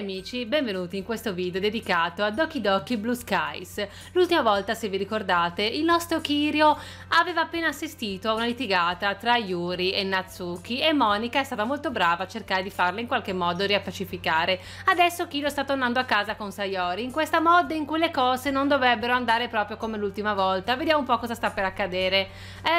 Cari amici, benvenuti in questo video dedicato a Doki Doki Blue Skies. L'ultima volta, se vi ricordate, il nostro Kirio aveva appena assistito a una litigata tra Yuri e Natsuki e Monica è stata molto brava a cercare di farla in qualche modo riappacificare. Adesso Kirio sta tornando a casa con Sayori, in questa mod in cui le cose non dovrebbero andare proprio come l'ultima volta. Vediamo un po' cosa sta per accadere.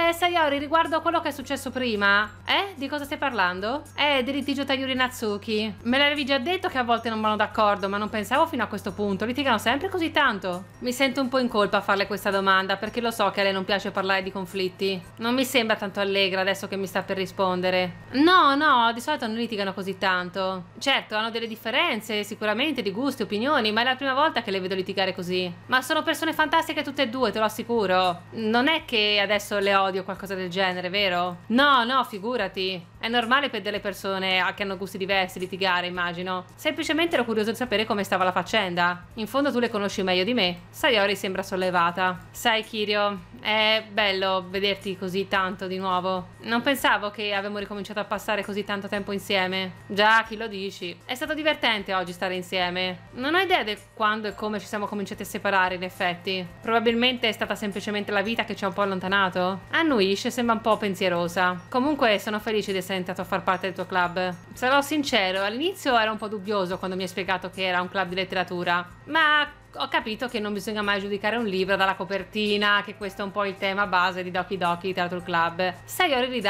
Eh, Sayori, riguardo a quello che è successo prima? Eh? Di cosa stai parlando? Eh, del litigio tra Yuri e Natsuki. Me l'avevi già detto che a volte che non vanno d'accordo, ma non pensavo fino a questo punto. Litigano sempre così tanto? Mi sento un po' in colpa a farle questa domanda, perché lo so che a lei non piace parlare di conflitti. Non mi sembra tanto allegra adesso che mi sta per rispondere. No, no, di solito non litigano così tanto. Certo, hanno delle differenze, sicuramente, di gusti, opinioni, ma è la prima volta che le vedo litigare così. Ma sono persone fantastiche tutte e due, te lo assicuro. Non è che adesso le odio o qualcosa del genere, vero? No, no, figurati. È normale per delle persone che hanno gusti diversi litigare, immagino. Semplicemente ero curioso di sapere come stava la faccenda. In fondo tu le conosci meglio di me. Sayori sembra sollevata. Sai, Kirio, è bello vederti così tanto di nuovo. Non pensavo che avevamo ricominciato a passare così tanto tempo insieme. Già, chi lo dici? È stato divertente oggi stare insieme. Non ho idea di quando e come ci siamo cominciati a separare, in effetti. Probabilmente è stata semplicemente la vita che ci ha un po' allontanato. Annuisce, sembra un po' pensierosa. Comunque sono felice di essere essere entrato a far parte del tuo club? Sarò sincero, all'inizio ero un po' dubbioso quando mi hai spiegato che era un club di letteratura, ma ho capito che non bisogna mai giudicare un libro dalla copertina, che questo è un po' il tema base di Doki Doki Teatro Club. Sei ore di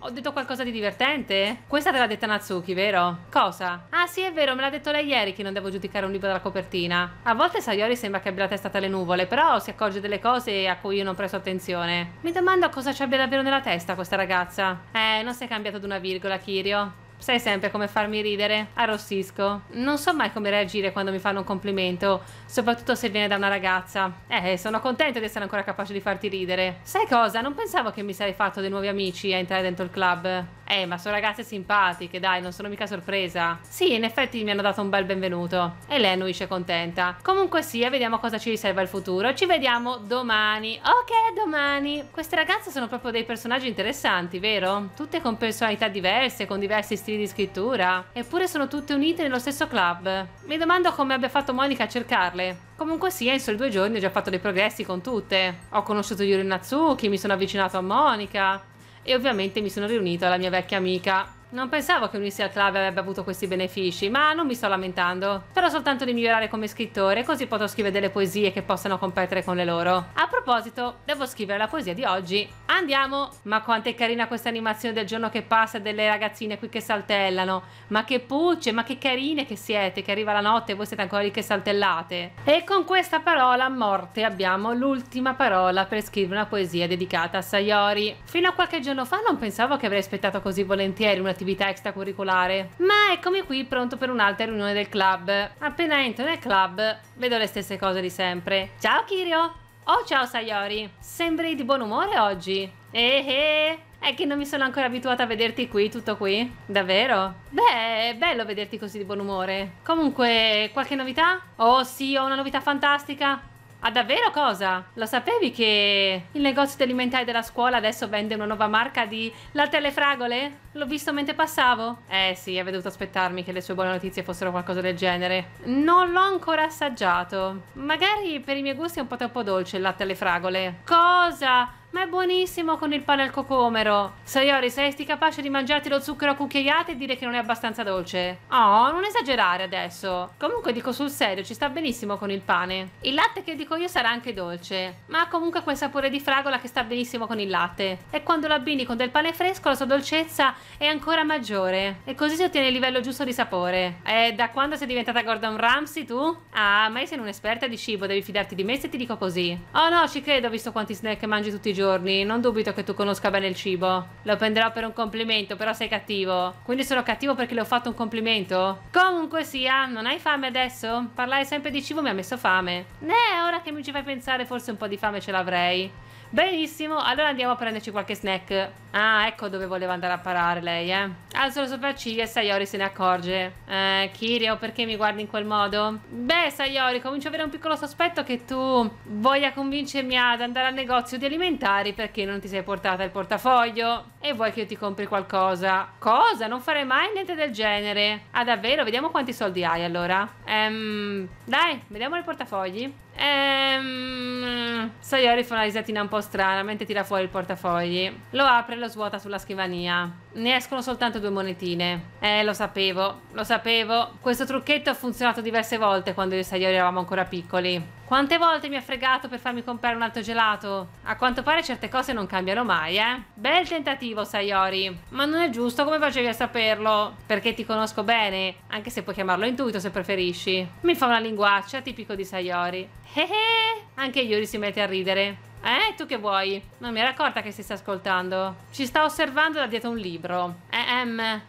Ho detto qualcosa di divertente? Questa te l'ha detta Natsuki, vero? Cosa? Ah sì, è vero, me l'ha detto lei ieri che non devo giudicare un libro dalla copertina. A volte Sayori sembra che abbia la testa tra le nuvole, però si accorge delle cose a cui io non presto attenzione. Mi domando cosa ci abbia davvero nella testa questa ragazza. Eh, non si è cambiato ad una virgola, Kirio. Sai sempre come farmi ridere? Arrossisco. Non so mai come reagire quando mi fanno un complimento, soprattutto se viene da una ragazza. Eh, sono contenta di essere ancora capace di farti ridere. Sai cosa? Non pensavo che mi sarei fatto dei nuovi amici a entrare dentro il club. Eh, ma sono ragazze simpatiche, dai, non sono mica sorpresa. Sì, in effetti mi hanno dato un bel benvenuto. E lei annuisce contenta. Comunque sia, vediamo cosa ci riserva il futuro. Ci vediamo domani. Ok, domani. Queste ragazze sono proprio dei personaggi interessanti, vero? Tutte con personalità diverse, con diversi stili stili di scrittura, eppure sono tutte unite nello stesso club. Mi domando come abbia fatto Monica a cercarle. Comunque sia, in soli due giorni ho già fatto dei progressi con tutte. Ho conosciuto Yuri Natsuki, mi sono avvicinato a Monica e ovviamente mi sono riunito alla mia vecchia amica, non pensavo che unirsi al club avrebbe avuto questi benefici, ma non mi sto lamentando. Spero soltanto di migliorare come scrittore, così potrò scrivere delle poesie che possano competere con le loro. A proposito, devo scrivere la poesia di oggi. Andiamo! Ma quanto è carina questa animazione del giorno che passa e delle ragazzine qui che saltellano. Ma che pucce, ma che carine che siete, che arriva la notte e voi siete ancora lì che saltellate. E con questa parola morte abbiamo l'ultima parola per scrivere una poesia dedicata a Sayori. Fino a qualche giorno fa non pensavo che avrei aspettato così volentieri una l'attività extracurricolare. Ma eccomi qui pronto per un'altra riunione del club. Appena entro nel club vedo le stesse cose di sempre. Ciao Kirio! Oh ciao Sayori! Sembri di buon umore oggi. Ehe! Eh. È che non mi sono ancora abituata a vederti qui, tutto qui. Davvero? Beh, è bello vederti così di buon umore. Comunque, qualche novità? Oh sì, ho una novità fantastica. Ah, davvero cosa? Lo sapevi che il negozio di alimentari della scuola adesso vende una nuova marca di latte alle fragole? L'ho visto mentre passavo? Eh sì, avevo dovuto aspettarmi che le sue buone notizie fossero qualcosa del genere. Non l'ho ancora assaggiato. Magari per i miei gusti è un po' troppo dolce il latte alle fragole. Cosa? Ma è buonissimo con il pane al cocomero. Sayori, saresti capace di mangiarti lo zucchero a cucchiaiate e dire che non è abbastanza dolce? Oh, non esagerare adesso. Comunque dico sul serio, ci sta benissimo con il pane. Il latte che dico io sarà anche dolce, ma ha comunque quel sapore di fragola che sta benissimo con il latte. E quando lo abbini con del pane fresco la sua dolcezza è ancora maggiore. E così si ottiene il livello giusto di sapore. E eh, da quando sei diventata Gordon Ramsay tu? Ah, ma io sono un'esperta di cibo, devi fidarti di me se ti dico così. Oh no, ci credo, visto quanti snack mangi tutti i giorni giorni, non dubito che tu conosca bene il cibo. Lo prenderò per un complimento, però sei cattivo. Quindi sono cattivo perché le ho fatto un complimento? Comunque sia, non hai fame adesso? Parlare sempre di cibo mi ha messo fame. Eh, ora che mi ci fai pensare forse un po' di fame ce l'avrei. Benissimo, allora andiamo a prenderci qualche snack. Ah, ecco dove voleva andare a parare lei, eh. Alzo le sopracciglia e Sayori se ne accorge. Eh, Kirio, perché mi guardi in quel modo? Beh, Sayori, comincio ad avere un piccolo sospetto che tu voglia convincermi ad andare al negozio di alimentari perché non ti sei portata il portafoglio e vuoi che io ti compri qualcosa. Cosa? Non farei mai niente del genere. Ah, davvero? Vediamo quanti soldi hai allora. Ehm, dai, vediamo il portafogli. Ehm, Sayori fa una risatina un po' strana mentre tira fuori il portafogli. Lo apre e lo svuota sulla scrivania. Ne escono soltanto due due monetine. Eh, lo sapevo, lo sapevo. Questo trucchetto ha funzionato diverse volte quando io e Sayori eravamo ancora piccoli. Quante volte mi ha fregato per farmi comprare un altro gelato? A quanto pare certe cose non cambiano mai, eh? Bel tentativo, Sayori. Ma non è giusto, come facevi a saperlo? Perché ti conosco bene, anche se puoi chiamarlo intuito se preferisci. Mi fa una linguaccia tipico di Sayori. Eh eh, anche Yuri si mette a ridere. Eh, tu che vuoi? Non mi era accorta che stessi ascoltando. Ci sta osservando da dietro un libro. Eh, ehm,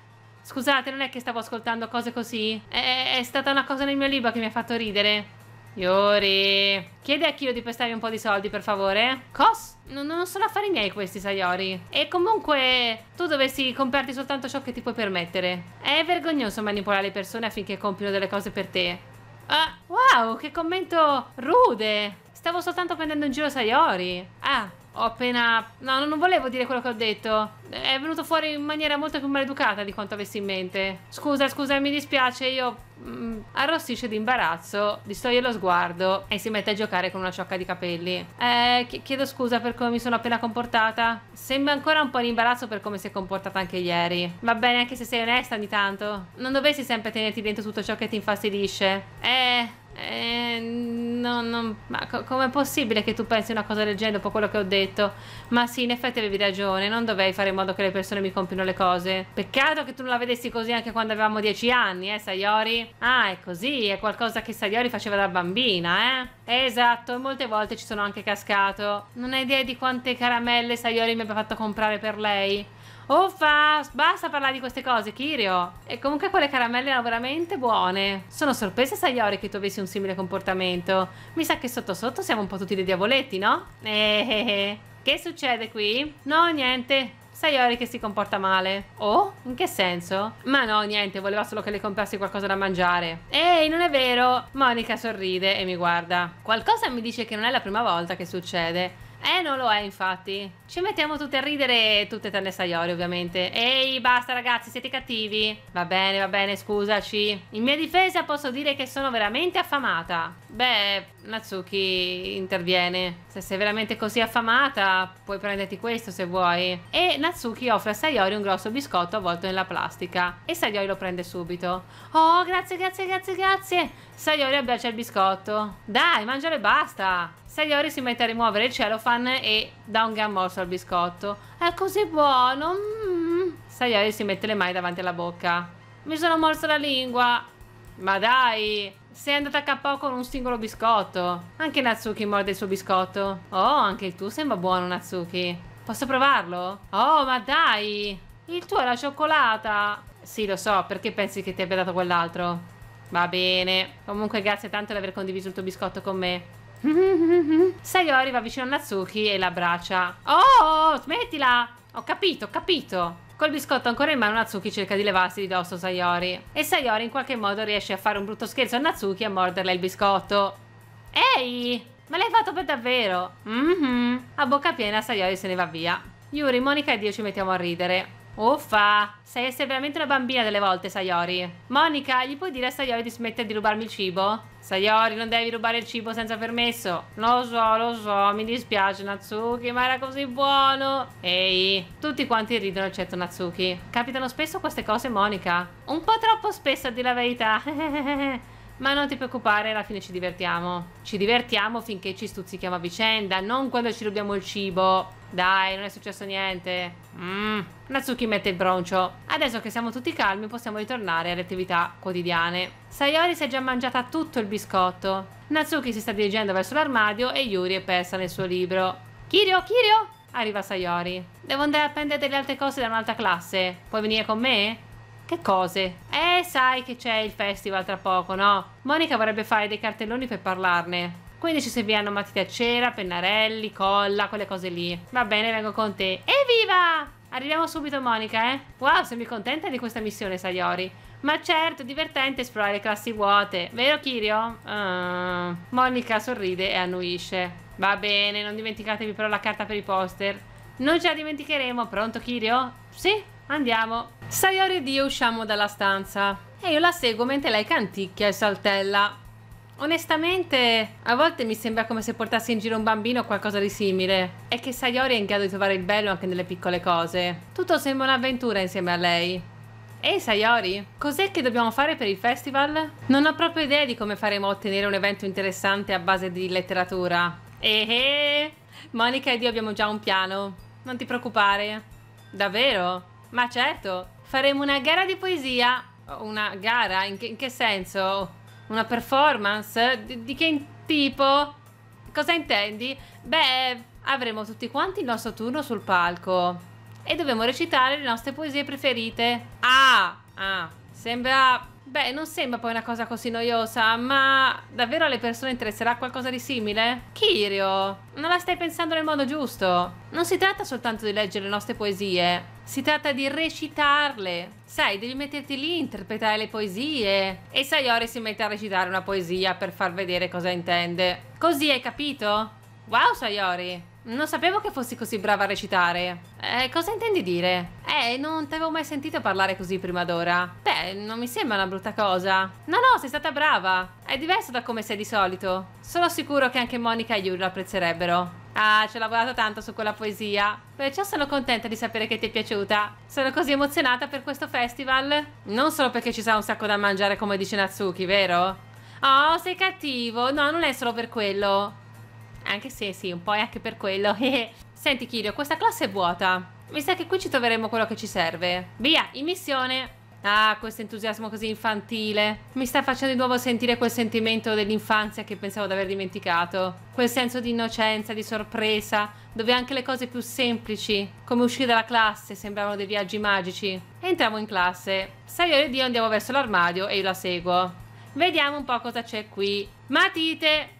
scusate, non è che stavo ascoltando cose così. È, eh, eh, è stata una cosa nel mio libro che mi ha fatto ridere. Yuri. chiedi a Kyo di prestarmi un po' di soldi, per favore. Cos? Non, non sono affari miei questi, Sayori. E comunque, tu dovresti comprarti soltanto ciò che ti puoi permettere. È vergognoso manipolare le persone affinché compiono delle cose per te. Ah, wow, che commento rude! Stavo soltanto prendendo in giro Sayori. Ah, ho appena... No, non volevo dire quello che ho detto. È venuto fuori in maniera molto più maleducata di quanto avessi in mente. Scusa, scusa, mi dispiace, io... Mm, arrossisce di imbarazzo, distoglie lo sguardo e si mette a giocare con una ciocca di capelli. Eh, chiedo scusa per come mi sono appena comportata. Sembra ancora un po' di imbarazzo per come si è comportata anche ieri. Va bene anche se sei onesta ogni tanto. Non dovessi sempre tenerti dentro tutto ciò che ti infastidisce. Eh... Eh, non, non, ma co- com'è possibile che tu pensi una cosa del genere dopo quello che ho detto? Ma sì, in effetti avevi ragione, non dovevi fare in modo che le persone mi compino le cose. Peccato che tu non la vedessi così anche quando avevamo dieci anni, eh, Sayori? Ah, è così, è qualcosa che Sayori faceva da bambina, eh? Esatto, e molte volte ci sono anche cascato. Non hai idea di quante caramelle Sayori mi abbia fatto comprare per lei? Uffa, basta parlare di queste cose, Kirio. E comunque quelle caramelle erano veramente buone. Sono sorpresa, Sayori, che tu avessi un simile comportamento. Mi sa che sotto sotto siamo un po' tutti dei diavoletti, no? Ehehe. Che succede qui? No, niente. Sayori che si comporta male. Oh? In che senso? Ma no, niente, voleva solo che le comprassi qualcosa da mangiare. Ehi, non è vero! Monica sorride e mi guarda. Qualcosa mi dice che non è la prima volta che succede. Eh, non lo è, infatti. Ci mettiamo tutte a ridere, tutte tante saiori, ovviamente. Ehi, basta, ragazzi, siete cattivi. Va bene, va bene, scusaci. In mia difesa posso dire che sono veramente affamata. Beh, Natsuki interviene. Se sei veramente così affamata, puoi prenderti questo se vuoi. E Natsuki offre a Sayori un grosso biscotto avvolto nella plastica. E Sayori lo prende subito. Oh, grazie, grazie, grazie, grazie. Sayori abbraccia il biscotto. Dai, mangialo e basta. Sayori si mette a rimuovere il cellophane e dà un gran morso al biscotto. È così buono. Mm. Sayori si mette le mani davanti alla bocca. Mi sono morso la lingua. Ma dai! Sei andata a capo con un singolo biscotto. Anche Natsuki morde il suo biscotto. Oh, anche il tuo sembra buono, Natsuki. Posso provarlo? Oh, ma dai! Il tuo è la cioccolata! Sì, lo so, perché pensi che ti abbia dato quell'altro? Va bene. Comunque, grazie tanto di aver condiviso il tuo biscotto con me. Sayori va vicino a Natsuki e l'abbraccia. Oh, smettila! Ho capito, ho capito. Col biscotto ancora in mano Natsuki cerca di levarsi di dosso Sayori e Sayori in qualche modo riesce a fare un brutto scherzo a Natsuki e a morderle il biscotto. Ehi! Ma l'hai fatto per davvero? Mm -hmm. A bocca piena Sayori se ne va via. Yuri, Monica e Dio ci mettiamo a ridere. Uffa, sei, sei veramente una bambina delle volte, Sayori. Monica, gli puoi dire a Sayori di smettere di rubarmi il cibo? Sayori, non devi rubare il cibo senza permesso. Lo so, lo so, mi dispiace Natsuki, ma era così buono. Ehi, tutti quanti ridono eccetto Natsuki. Capitano spesso queste cose, Monica? Un po' troppo spesso, a dire la verità. Ma non ti preoccupare, alla fine ci divertiamo. Ci divertiamo finché ci stuzzichiamo a vicenda, non quando ci rubiamo il cibo. Dai, non è successo niente. Mmm. Natsuki mette il broncio. Adesso che siamo tutti calmi possiamo ritornare alle attività quotidiane. Sayori si è già mangiata tutto il biscotto. Natsuki si sta dirigendo verso l'armadio e Yuri è persa nel suo libro. Kirio, Kirio! Arriva Sayori. Devo andare a prendere delle altre cose da un'altra classe. Puoi venire con me? Che cose? Eh, sai che c'è il festival tra poco, no? Monica vorrebbe fare dei cartelloni per parlarne. Quindi ci serviranno matite a cera, pennarelli, colla, quelle cose lì. Va bene, vengo con te. Evviva! Arriviamo subito, Monica, eh? Wow, sembri contenta di questa missione, Sayori. Ma certo, è divertente esplorare le classi vuote, vero Kirio? Uh, Monica sorride e annuisce. Va bene, non dimenticatevi però la carta per i poster. Non ce la dimenticheremo, pronto Kirio? Sì, andiamo. Sayori ed io usciamo dalla stanza e io la seguo mentre lei canticchia e saltella. Onestamente, a volte mi sembra come se portassi in giro un bambino o qualcosa di simile. È che Sayori è in grado di trovare il bello anche nelle piccole cose. Tutto sembra un'avventura insieme a lei. Ehi Sayori, cos'è che dobbiamo fare per il festival? Non ho proprio idea di come faremo a ottenere un evento interessante a base di letteratura. Ehe, eh. Monica ed io abbiamo già un piano. Non ti preoccupare. Davvero? Ma certo, faremo una gara di poesia. Una gara? In che, in che senso? Una performance? Di, di che tipo? Cosa intendi? Beh, avremo tutti quanti il nostro turno sul palco. E dovremo recitare le nostre poesie preferite. Ah, ah, sembra Beh, non sembra poi una cosa così noiosa, ma davvero alle persone interesserà qualcosa di simile? Kirio, non la stai pensando nel modo giusto. Non si tratta soltanto di leggere le nostre poesie, si tratta di recitarle. Sai, devi metterti lì, a interpretare le poesie. E Sayori si mette a recitare una poesia per far vedere cosa intende. Così hai capito? Wow, Sayori! Non sapevo che fossi così brava a recitare. Eh, cosa intendi dire? Eh, non ti avevo mai sentito parlare così prima d'ora. Beh, non mi sembra una brutta cosa. No, no, sei stata brava. È diverso da come sei di solito. Sono sicuro che anche Monica e Yuri lo apprezzerebbero. Ah, ci ho lavorato tanto su quella poesia. Perciò sono contenta di sapere che ti è piaciuta. Sono così emozionata per questo festival. Non solo perché ci sarà un sacco da mangiare come dice Natsuki, vero? Oh, sei cattivo. No, non è solo per quello. Anche se sì, un po' è anche per quello. Senti Kirio, questa classe è vuota. Mi sa che qui ci troveremo quello che ci serve. Via, in missione. Ah, questo entusiasmo così infantile. Mi sta facendo di nuovo sentire quel sentimento dell'infanzia che pensavo di aver dimenticato. Quel senso di innocenza, di sorpresa, dove anche le cose più semplici, come uscire dalla classe, sembravano dei viaggi magici. Entriamo in classe. Sei ore di andiamo verso l'armadio e io la seguo. Vediamo un po' cosa c'è qui. Matite!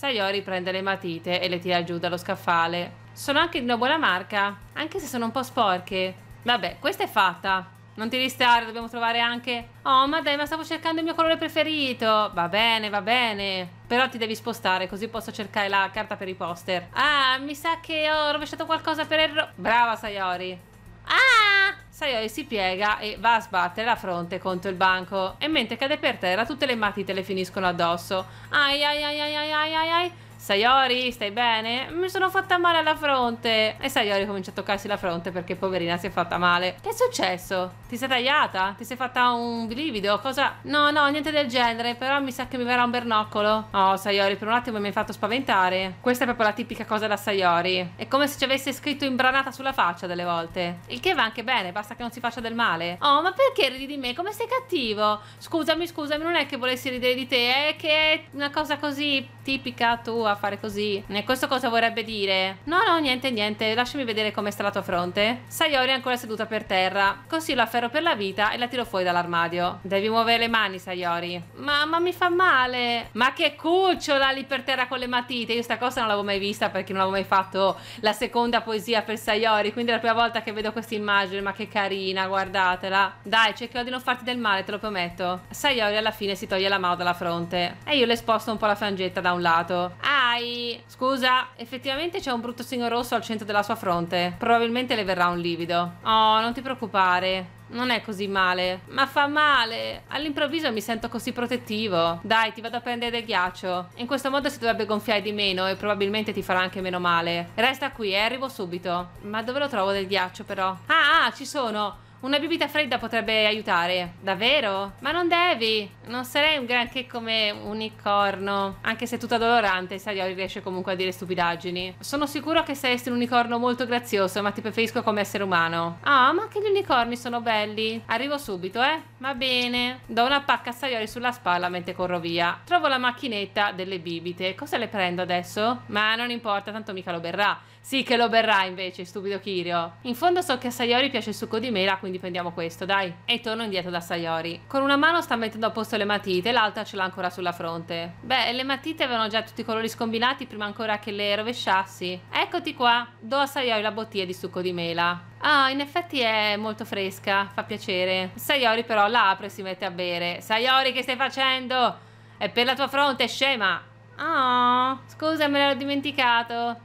Sayori prende le matite e le tira giù dallo scaffale. Sono anche di una buona marca, anche se sono un po' sporche. Vabbè, questa è fatta. Non ti distare, dobbiamo trovare anche... Oh, ma dai, ma stavo cercando il mio colore preferito. Va bene, va bene. Però ti devi spostare, così posso cercare la carta per i poster. Ah, mi sa che ho rovesciato qualcosa per errore. Brava, Sayori. Ah! Sayori eh, si piega e va a sbattere la fronte contro il banco e mentre cade per terra tutte le matite le finiscono addosso. ai ai ai ai ai ai ai! Sayori, stai bene? Mi sono fatta male alla fronte. E Sayori comincia a toccarsi la fronte perché poverina si è fatta male. Che è successo? Ti sei tagliata? Ti sei fatta un brivido? Cosa? No, no, niente del genere, però mi sa che mi verrà un bernoccolo. Oh, Sayori, per un attimo mi hai fatto spaventare. Questa è proprio la tipica cosa da Sayori. È come se ci avesse scritto imbranata sulla faccia delle volte. Il che va anche bene, basta che non si faccia del male. Oh, ma perché ridi di me? Come sei cattivo? Scusami, scusami, non è che volessi ridere di te, è che è una cosa così tipica tua a fare così? E questo cosa vorrebbe dire? No, no, niente, niente, lasciami vedere come sta la tua fronte. Sayori è ancora seduta per terra, così la afferro per la vita e la tiro fuori dall'armadio. Devi muovere le mani, Sayori. Mamma, mi fa male. Ma che cucciola lì per terra con le matite. Io sta cosa non l'avevo mai vista perché non avevo mai fatto la seconda poesia per Sayori, quindi è la prima volta che vedo questa immagine, ma che carina, guardatela. Dai, cercherò di non farti del male, te lo prometto. Sayori alla fine si toglie la mano dalla fronte e io le sposto un po' la frangetta da un lato. Ah, dai! Scusa, effettivamente c'è un brutto segno rosso al centro della sua fronte. Probabilmente le verrà un livido. Oh, non ti preoccupare. Non è così male. Ma fa male. All'improvviso mi sento così protettivo. Dai, ti vado a prendere del ghiaccio. In questo modo si dovrebbe gonfiare di meno e probabilmente ti farà anche meno male. Resta qui, eh, arrivo subito. Ma dove lo trovo del ghiaccio però? Ah, ah, ci sono. Una bibita fredda potrebbe aiutare. Davvero? Ma non devi. Non sarei un granché come unicorno. Anche se tutto addolorante, Sayori riesce comunque a dire stupidaggini. Sono sicuro che saresti un unicorno molto grazioso, ma ti preferisco come essere umano. Ah, ma anche gli unicorni sono belli. Arrivo subito, eh? Va bene. Do una pacca a Sayori sulla spalla mentre corro via. Trovo la macchinetta delle bibite. Cosa le prendo adesso? Ma non importa, tanto mica lo berrà. Sì che lo berrà invece, stupido Kirio. In fondo so che a Sayori piace il succo di mela, quindi prendiamo questo, dai. E torno indietro da Sayori. Con una mano sta mettendo a posto le matite, l'altra ce l'ha ancora sulla fronte. Beh, le matite avevano già tutti i colori scombinati prima ancora che le rovesciassi. Eccoti qua, do a Sayori la bottiglia di succo di mela. Ah, in effetti è molto fresca, fa piacere. Sayori però la apre e si mette a bere. Sayori, che stai facendo? È per la tua fronte, scema! Oh, scusa, me l'ero dimenticato.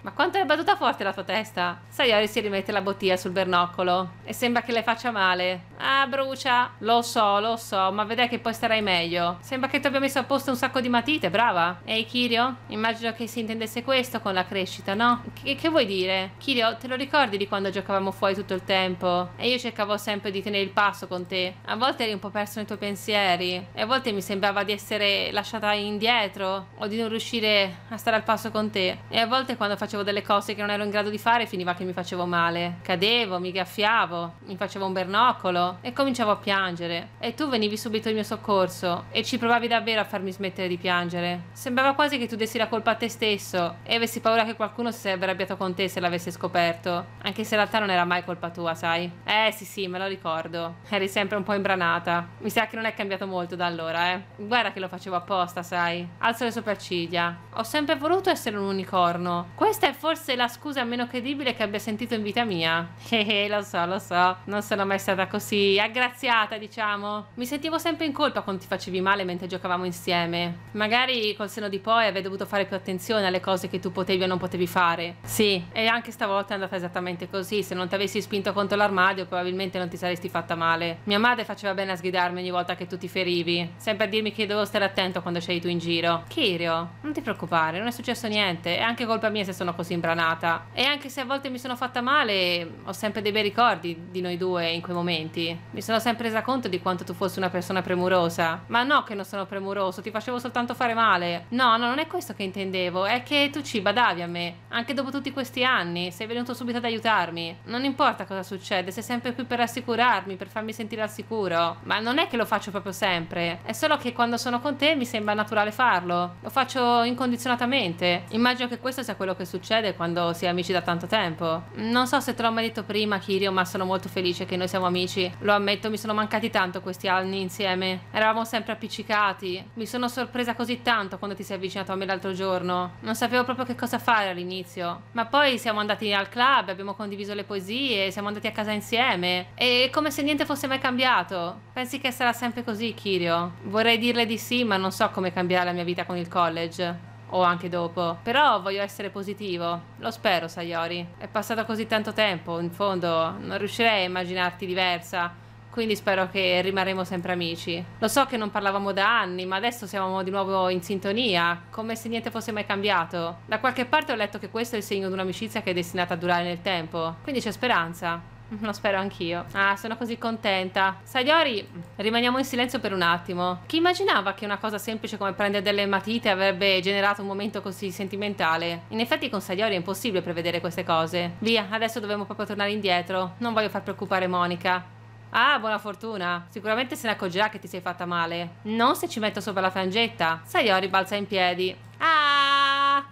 Ma quanto è battuta forte la tua testa? Sayori si rimette la bottiglia sul bernoccolo e sembra che le faccia male. Ah, brucia. Lo so, lo so, ma vedrai che poi starai meglio. Sembra che tu abbia messo a posto un sacco di matite, brava. Ehi, Kirio? Immagino che si intendesse questo con la crescita, no? Che, che vuoi dire? Kirio, te lo ricordi di quando giocavamo fuori tutto il tempo? E io cercavo sempre di tenere il passo con te. A volte eri un po' perso nei tuoi pensieri e a volte mi sembrava di essere lasciata indietro indietro o di non riuscire a stare al passo con te. E a volte quando facevo delle cose che non ero in grado di fare finiva che mi facevo male. Cadevo, mi graffiavo, mi facevo un bernoccolo e cominciavo a piangere. E tu venivi subito in mio soccorso e ci provavi davvero a farmi smettere di piangere. Sembrava quasi che tu dessi la colpa a te stesso e avessi paura che qualcuno si sarebbe arrabbiato con te se l'avesse scoperto. Anche se in realtà non era mai colpa tua, sai? Eh sì sì, me lo ricordo. Eri sempre un po' imbranata. Mi sa che non è cambiato molto da allora, eh. Guarda che lo facevo apposta, sai? Alzo le sopracciglia. Ho sempre voluto essere un unicorno. Questa è forse la scusa meno credibile che abbia sentito in vita mia. Eh, eh, lo so, lo so. Non sono mai stata così aggraziata, diciamo. Mi sentivo sempre in colpa quando ti facevi male mentre giocavamo insieme. Magari col seno di poi avrei dovuto fare più attenzione alle cose che tu potevi o non potevi fare. Sì, e anche stavolta è andata esattamente così. Se non ti avessi spinto contro l'armadio, probabilmente non ti saresti fatta male. Mia madre faceva bene a sgridarmi ogni volta che tu ti ferivi. Sempre a dirmi che dovevo stare attento quando c'eri tu in giro giro. Kirio, non ti preoccupare, non è successo niente. È anche colpa mia se sono così imbranata. E anche se a volte mi sono fatta male, ho sempre dei bei ricordi di noi due in quei momenti. Mi sono sempre resa conto di quanto tu fossi una persona premurosa. Ma no che non sono premuroso, ti facevo soltanto fare male. No, no, non è questo che intendevo. È che tu ci badavi a me. Anche dopo tutti questi anni, sei venuto subito ad aiutarmi. Non importa cosa succede, sei sempre qui per rassicurarmi, per farmi sentire al sicuro. Ma non è che lo faccio proprio sempre. È solo che quando sono con te mi sembra naturale farlo, lo faccio incondizionatamente. Immagino che questo sia quello che succede quando si è amici da tanto tempo. Non so se te l'ho mai detto prima, Kirio, ma sono molto felice che noi siamo amici. Lo ammetto, mi sono mancati tanto questi anni insieme. Eravamo sempre appiccicati. Mi sono sorpresa così tanto quando ti sei avvicinato a me l'altro giorno. Non sapevo proprio che cosa fare all'inizio. Ma poi siamo andati al club, abbiamo condiviso le poesie, siamo andati a casa insieme. E come se niente fosse mai cambiato. Pensi che sarà sempre così, Kirio? Vorrei dirle di sì, ma non so come cambiare la mia vita con il college o anche dopo. Però voglio essere positivo. Lo spero, Sayori. È passato così tanto tempo, in fondo non riuscirei a immaginarti diversa. Quindi spero che rimarremo sempre amici. Lo so che non parlavamo da anni, ma adesso siamo di nuovo in sintonia, come se niente fosse mai cambiato. Da qualche parte ho letto che questo è il segno di un'amicizia che è destinata a durare nel tempo, quindi c'è speranza. Lo spero anch'io. Ah, sono così contenta. Sayori, rimaniamo in silenzio per un attimo. Chi immaginava che una cosa semplice come prendere delle matite avrebbe generato un momento così sentimentale? In effetti con Sayori è impossibile prevedere queste cose. Via, adesso dobbiamo proprio tornare indietro. Non voglio far preoccupare Monica. Ah, buona fortuna. Sicuramente se ne accorgerà che ti sei fatta male. Non se ci metto sopra la frangetta. Sayori balza in piedi. Ah!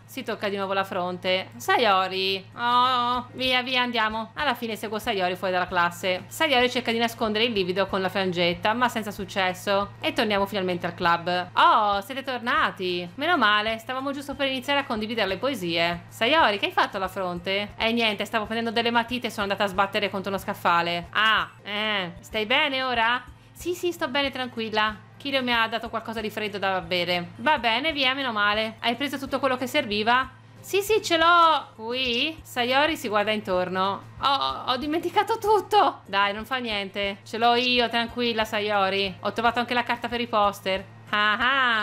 si tocca di nuovo la fronte. Sayori. Oh, via, via, andiamo. Alla fine seguo Sayori fuori dalla classe. Sayori cerca di nascondere il livido con la frangetta, ma senza successo. E torniamo finalmente al club. Oh, siete tornati. Meno male, stavamo giusto per iniziare a condividere le poesie. Sayori, che hai fatto alla fronte? Eh niente, stavo prendendo delle matite e sono andata a sbattere contro uno scaffale. Ah, eh, stai bene ora? Sì, sì, sto bene, tranquilla. Kirio mi ha dato qualcosa di freddo da bere. Va bene, via, meno male. Hai preso tutto quello che serviva? Sì, sì, ce l'ho qui. Sayori si guarda intorno. Oh, ho dimenticato tutto. Dai, non fa niente. Ce l'ho io, tranquilla, Sayori. Ho trovato anche la carta per i poster. Ah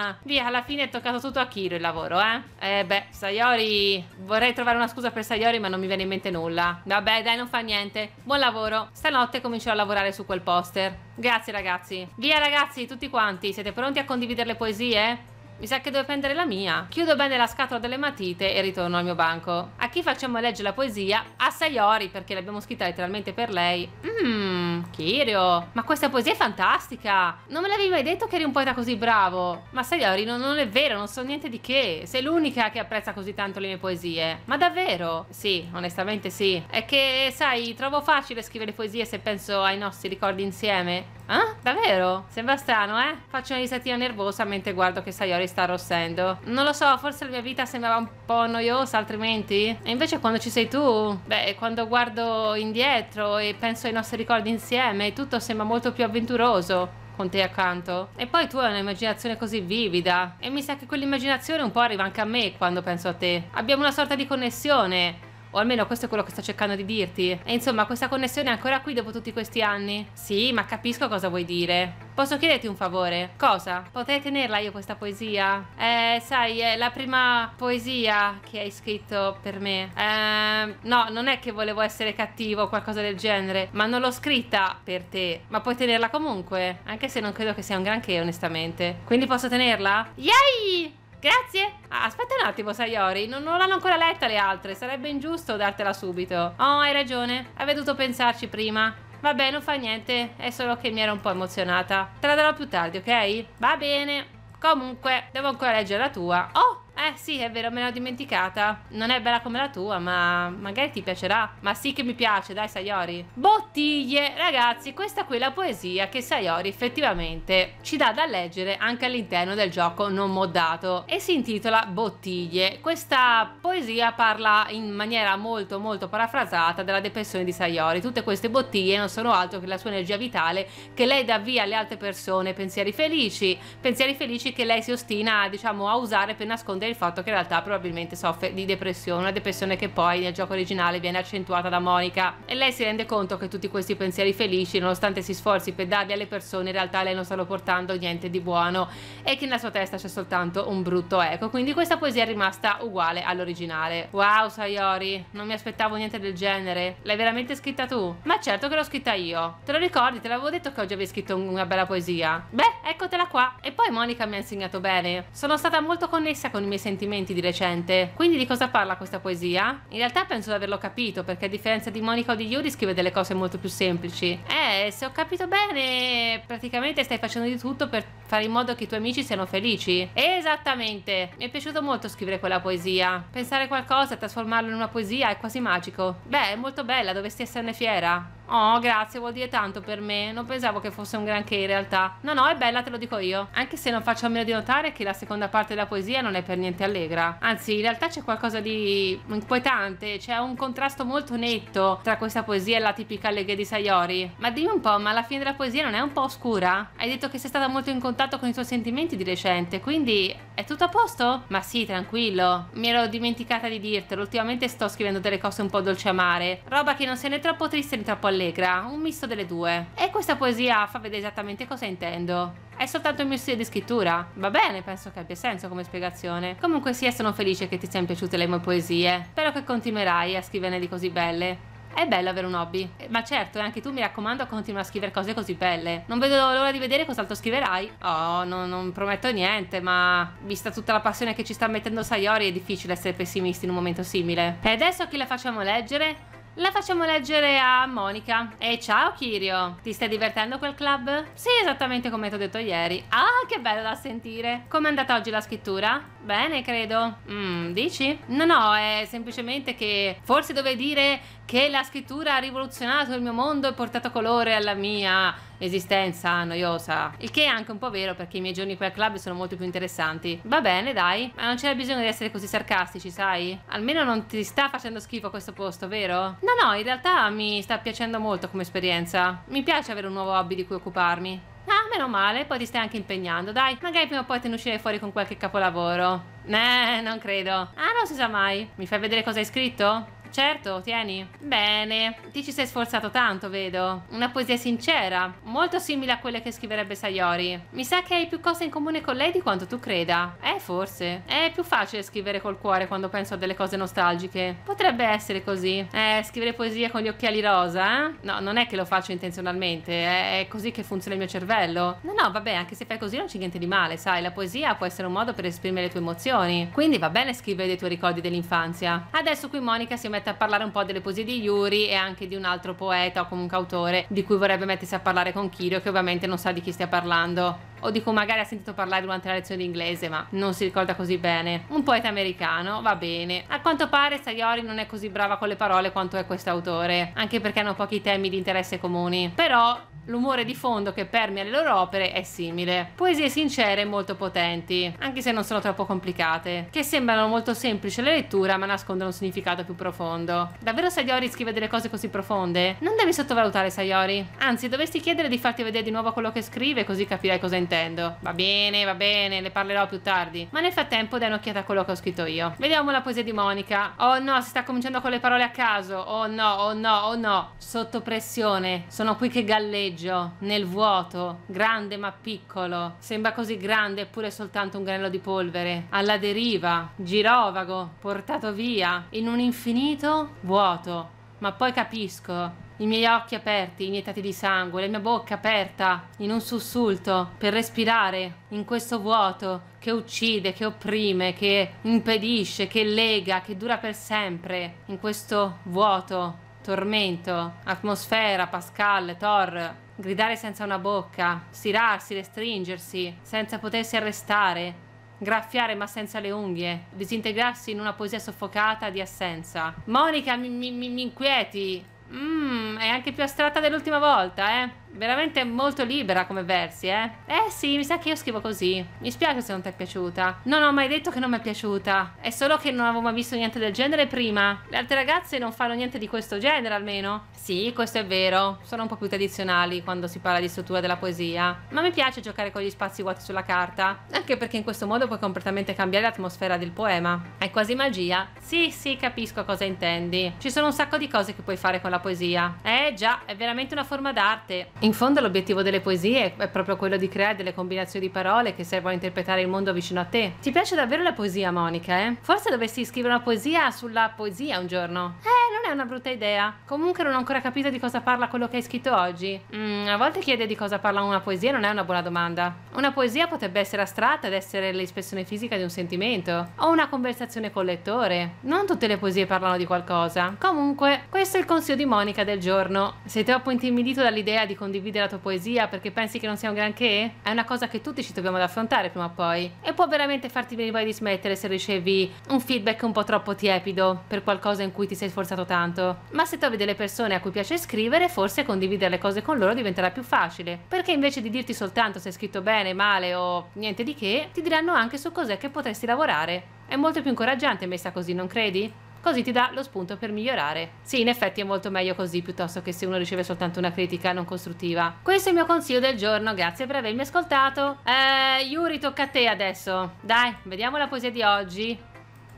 ah. Via, alla fine è toccato tutto a Kiro il lavoro, eh? Eh beh, Sayori... Vorrei trovare una scusa per Sayori, ma non mi viene in mente nulla. Vabbè, dai, non fa niente. Buon lavoro. Stanotte comincerò a lavorare su quel poster. Grazie, ragazzi. Via, ragazzi, tutti quanti. Siete pronti a condividere le poesie? Mi sa che devo prendere la mia. Chiudo bene la scatola delle matite e ritorno al mio banco. A chi facciamo leggere la poesia? A Sayori, perché l'abbiamo scritta letteralmente per lei. Mmm, Kirio, ma questa poesia è fantastica. Non me l'avevi mai detto che eri un poeta così bravo. Ma Sayori, non, non è vero, non so niente di che. Sei l'unica che apprezza così tanto le mie poesie. Ma davvero? Sì, onestamente sì. È che, sai, trovo facile scrivere poesie se penso ai nostri ricordi insieme. Ah, davvero? Sembra strano, eh? Faccio una risatina nervosa mentre guardo che Sayori sta arrossendo. Non lo so, forse la mia vita sembrava un po' noiosa altrimenti. E invece quando ci sei tu, beh, quando guardo indietro e penso ai nostri ricordi insieme, tutto sembra molto più avventuroso con te accanto. E poi tu hai un'immaginazione così vivida. E mi sa che quell'immaginazione un po' arriva anche a me quando penso a te. Abbiamo una sorta di connessione o almeno questo è quello che sto cercando di dirti. E insomma, questa connessione è ancora qui dopo tutti questi anni? Sì, ma capisco cosa vuoi dire. Posso chiederti un favore? Cosa? Potrei tenerla io questa poesia? Eh, sai, è la prima poesia che hai scritto per me. Eh, no, non è che volevo essere cattivo o qualcosa del genere, ma non l'ho scritta per te. Ma puoi tenerla comunque, anche se non credo che sia un granché, onestamente. Quindi posso tenerla? Yay! Grazie! Ah, aspetta un attimo, Sayori, non, non l'hanno ancora letta le altre, sarebbe ingiusto dartela subito. Oh, hai ragione, avevo dovuto pensarci prima. Vabbè, non fa niente, è solo che mi ero un po' emozionata. Te la darò più tardi, ok? Va bene. Comunque, devo ancora leggere la tua. Oh, eh sì, è vero, me l'ho dimenticata. Non è bella come la tua, ma magari ti piacerà. Ma sì che mi piace, dai Sayori. Bottiglie! Ragazzi, questa qui è la poesia che Sayori effettivamente ci dà da leggere anche all'interno del gioco non moddato. E si intitola Bottiglie. Questa poesia parla in maniera molto molto parafrasata della depressione di Sayori. Tutte queste bottiglie non sono altro che la sua energia vitale che lei dà via alle altre persone. Pensieri felici, pensieri felici che lei si ostina diciamo a usare per nascondere il fatto che in realtà probabilmente soffre di depressione, una depressione che poi nel gioco originale viene accentuata da Monica e lei si rende conto che tutti questi pensieri felici, nonostante si sforzi per darli alle persone, in realtà lei non stanno portando niente di buono e che nella sua testa c'è soltanto un brutto eco. Quindi questa poesia è rimasta uguale all'originale. Wow, Sayori, non mi aspettavo niente del genere. L'hai veramente scritta tu? Ma certo che l'ho scritta io. Te lo ricordi? Te l'avevo detto che oggi avevi scritto una bella poesia. Beh, eccotela qua. E poi Monica mi ha insegnato bene. Sono stata molto connessa con i miei sentimenti di recente. Quindi di cosa parla questa poesia? In realtà penso di averlo capito, perché a differenza di Monica o di Yuri scrive delle cose molto più semplici. Eh, se ho capito bene, praticamente stai facendo di tutto per fare in modo che i tuoi amici siano felici. Esattamente! Mi è piaciuto molto scrivere quella poesia. Pensare qualcosa, trasformarlo in una poesia è quasi magico. Beh, è molto bella, dovresti esserne fiera. Oh, grazie, vuol dire tanto per me. Non pensavo che fosse un granché in realtà. No, no, è bella, te lo dico io. Anche se non faccio a meno di notare che la seconda parte della poesia non è per niente allegra. Anzi, in realtà c'è qualcosa di inquietante, c'è un contrasto molto netto tra questa poesia e la tipica allegria di Sayori. Ma dimmi un po', ma la fine della poesia non è un po' oscura? Hai detto che sei stata molto in contatto con i tuoi sentimenti di recente, quindi è tutto a posto? Ma sì, tranquillo. Mi ero dimenticata di dirtelo, ultimamente sto scrivendo delle cose un po' dolce amare. Roba che non se né troppo triste né troppo allegra allegra, un misto delle due. E questa poesia fa vedere esattamente cosa intendo. È soltanto il mio stile di scrittura. Va bene, penso che abbia senso come spiegazione. Comunque sia, sono felice che ti siano piaciute le mie poesie. Spero che continuerai a scriverne di così belle. È bello avere un hobby. Eh, ma certo, e anche tu mi raccomando, continua a scrivere cose così belle. Non vedo l'ora di vedere cos'altro scriverai. Oh, no, non prometto niente, ma vista tutta la passione che ci sta mettendo Sayori, è difficile essere pessimisti in un momento simile. E adesso chi la facciamo leggere? La facciamo leggere a Monica. E ciao Kirio, ti stai divertendo quel club? Sì, esattamente come ti ho detto ieri. Ah, che bello da sentire. Com'è andata oggi la scrittura? Bene, credo. Mm, dici? No, no, è semplicemente che forse dovevi dire che la scrittura ha rivoluzionato il mio mondo e portato colore alla mia esistenza noiosa. Il che è anche un po' vero perché i miei giorni qui al club sono molto più interessanti. Va bene, dai, ma non c'era bisogno di essere così sarcastici, sai? Almeno non ti sta facendo schifo questo posto, vero? No, no, in realtà mi sta piacendo molto come esperienza. Mi piace avere un nuovo hobby di cui occuparmi. Ah, meno male, poi ti stai anche impegnando, dai. Magari prima o poi te ne uscire fuori con qualche capolavoro. Eh, non credo. Ah, non si sa mai. Mi fai vedere cosa hai scritto? Certo, tieni. Bene, ti ci sei sforzato tanto, vedo. Una poesia sincera, molto simile a quelle che scriverebbe Sayori. Mi sa che hai più cose in comune con lei di quanto tu creda. Eh, forse. È più facile scrivere col cuore quando penso a delle cose nostalgiche. Potrebbe essere così. Eh, scrivere poesie con gli occhiali rosa, eh? No, non è che lo faccio intenzionalmente, è così che funziona il mio cervello. No, no, vabbè, anche se fai così non c'è niente di male, sai, la poesia può essere un modo per esprimere le tue emozioni. Quindi va bene scrivere dei tuoi ricordi dell'infanzia. Adesso qui Monica si mette mette a parlare un po' delle poesie di Yuri e anche di un altro poeta o comunque autore di cui vorrebbe mettersi a parlare con Kirio che ovviamente non sa di chi stia parlando o di cui magari ha sentito parlare durante la lezione di inglese ma non si ricorda così bene. Un poeta americano, va bene. A quanto pare Sayori non è così brava con le parole quanto è quest'autore, anche perché hanno pochi temi di interesse comuni. Però l'umore di fondo che permea le loro opere è simile. Poesie sincere e molto potenti, anche se non sono troppo complicate, che sembrano molto semplici alla lettura ma nascondono un significato più profondo. Davvero Sayori scrive delle cose così profonde? Non devi sottovalutare Sayori, anzi dovresti chiedere di farti vedere di nuovo quello che scrive così capirai cosa intendo. Va bene, va bene, ne parlerò più tardi, ma nel frattempo dai un'occhiata a quello che ho scritto io. Vediamo la poesia di Monica. Oh no, si sta cominciando con le parole a caso. Oh no, oh no, oh no. Sotto pressione, sono qui che galleggio viaggio nel vuoto, grande ma piccolo, sembra così grande eppure soltanto un granello di polvere, alla deriva, girovago, portato via, in un infinito vuoto. Ma poi capisco i miei occhi aperti, iniettati di sangue, la mia bocca aperta in un sussulto per respirare in questo vuoto che uccide, che opprime, che impedisce, che lega, che dura per sempre, in questo vuoto, tormento, atmosfera, Pascal, Thor, Gridare senza una bocca, stirarsi, restringersi, senza potersi arrestare, graffiare ma senza le unghie, disintegrarsi in una poesia soffocata di assenza. Monica, mi, mi, mi inquieti. Mmm, è anche più astratta dell'ultima volta, eh? veramente molto libera come versi, eh? Eh sì, mi sa che io scrivo così. Mi spiace se non ti è piaciuta. Non ho mai detto che non mi è piaciuta. È solo che non avevo mai visto niente del genere prima. Le altre ragazze non fanno niente di questo genere, almeno. Sì, questo è vero. Sono un po' più tradizionali quando si parla di struttura della poesia. Ma mi piace giocare con gli spazi vuoti sulla carta. Anche perché in questo modo puoi completamente cambiare l'atmosfera del poema. È quasi magia. Sì, sì, capisco cosa intendi. Ci sono un sacco di cose che puoi fare con la poesia. Eh già, è veramente una forma d'arte. In fondo l'obiettivo delle poesie è proprio quello di creare delle combinazioni di parole che servono a interpretare il mondo vicino a te. Ti piace davvero la poesia, Monica, eh? Forse dovresti scrivere una poesia sulla poesia un giorno. Eh, non è una brutta idea. Comunque non ho ancora capito di cosa parla quello che hai scritto oggi. Mm, a volte chiedere di cosa parla una poesia non è una buona domanda. Una poesia potrebbe essere astratta ed essere l'espressione fisica di un sentimento. O una conversazione col lettore. Non tutte le poesie parlano di qualcosa. Comunque, questo è il consiglio di Monica del giorno. Sei troppo intimidito dall'idea di condividere condividere la tua poesia perché pensi che non sia un granché? È una cosa che tutti ci dobbiamo affrontare prima o poi. E può veramente farti venire voglia di smettere se ricevi un feedback un po' troppo tiepido per qualcosa in cui ti sei sforzato tanto. Ma se trovi delle persone a cui piace scrivere, forse condividere le cose con loro diventerà più facile. Perché invece di dirti soltanto se è scritto bene, male o niente di che, ti diranno anche su cos'è che potresti lavorare. È molto più incoraggiante messa così, non credi? così ti dà lo spunto per migliorare. Sì, in effetti è molto meglio così piuttosto che se uno riceve soltanto una critica non costruttiva. Questo è il mio consiglio del giorno, grazie per avermi ascoltato. Eh, Yuri, tocca a te adesso. Dai, vediamo la poesia di oggi.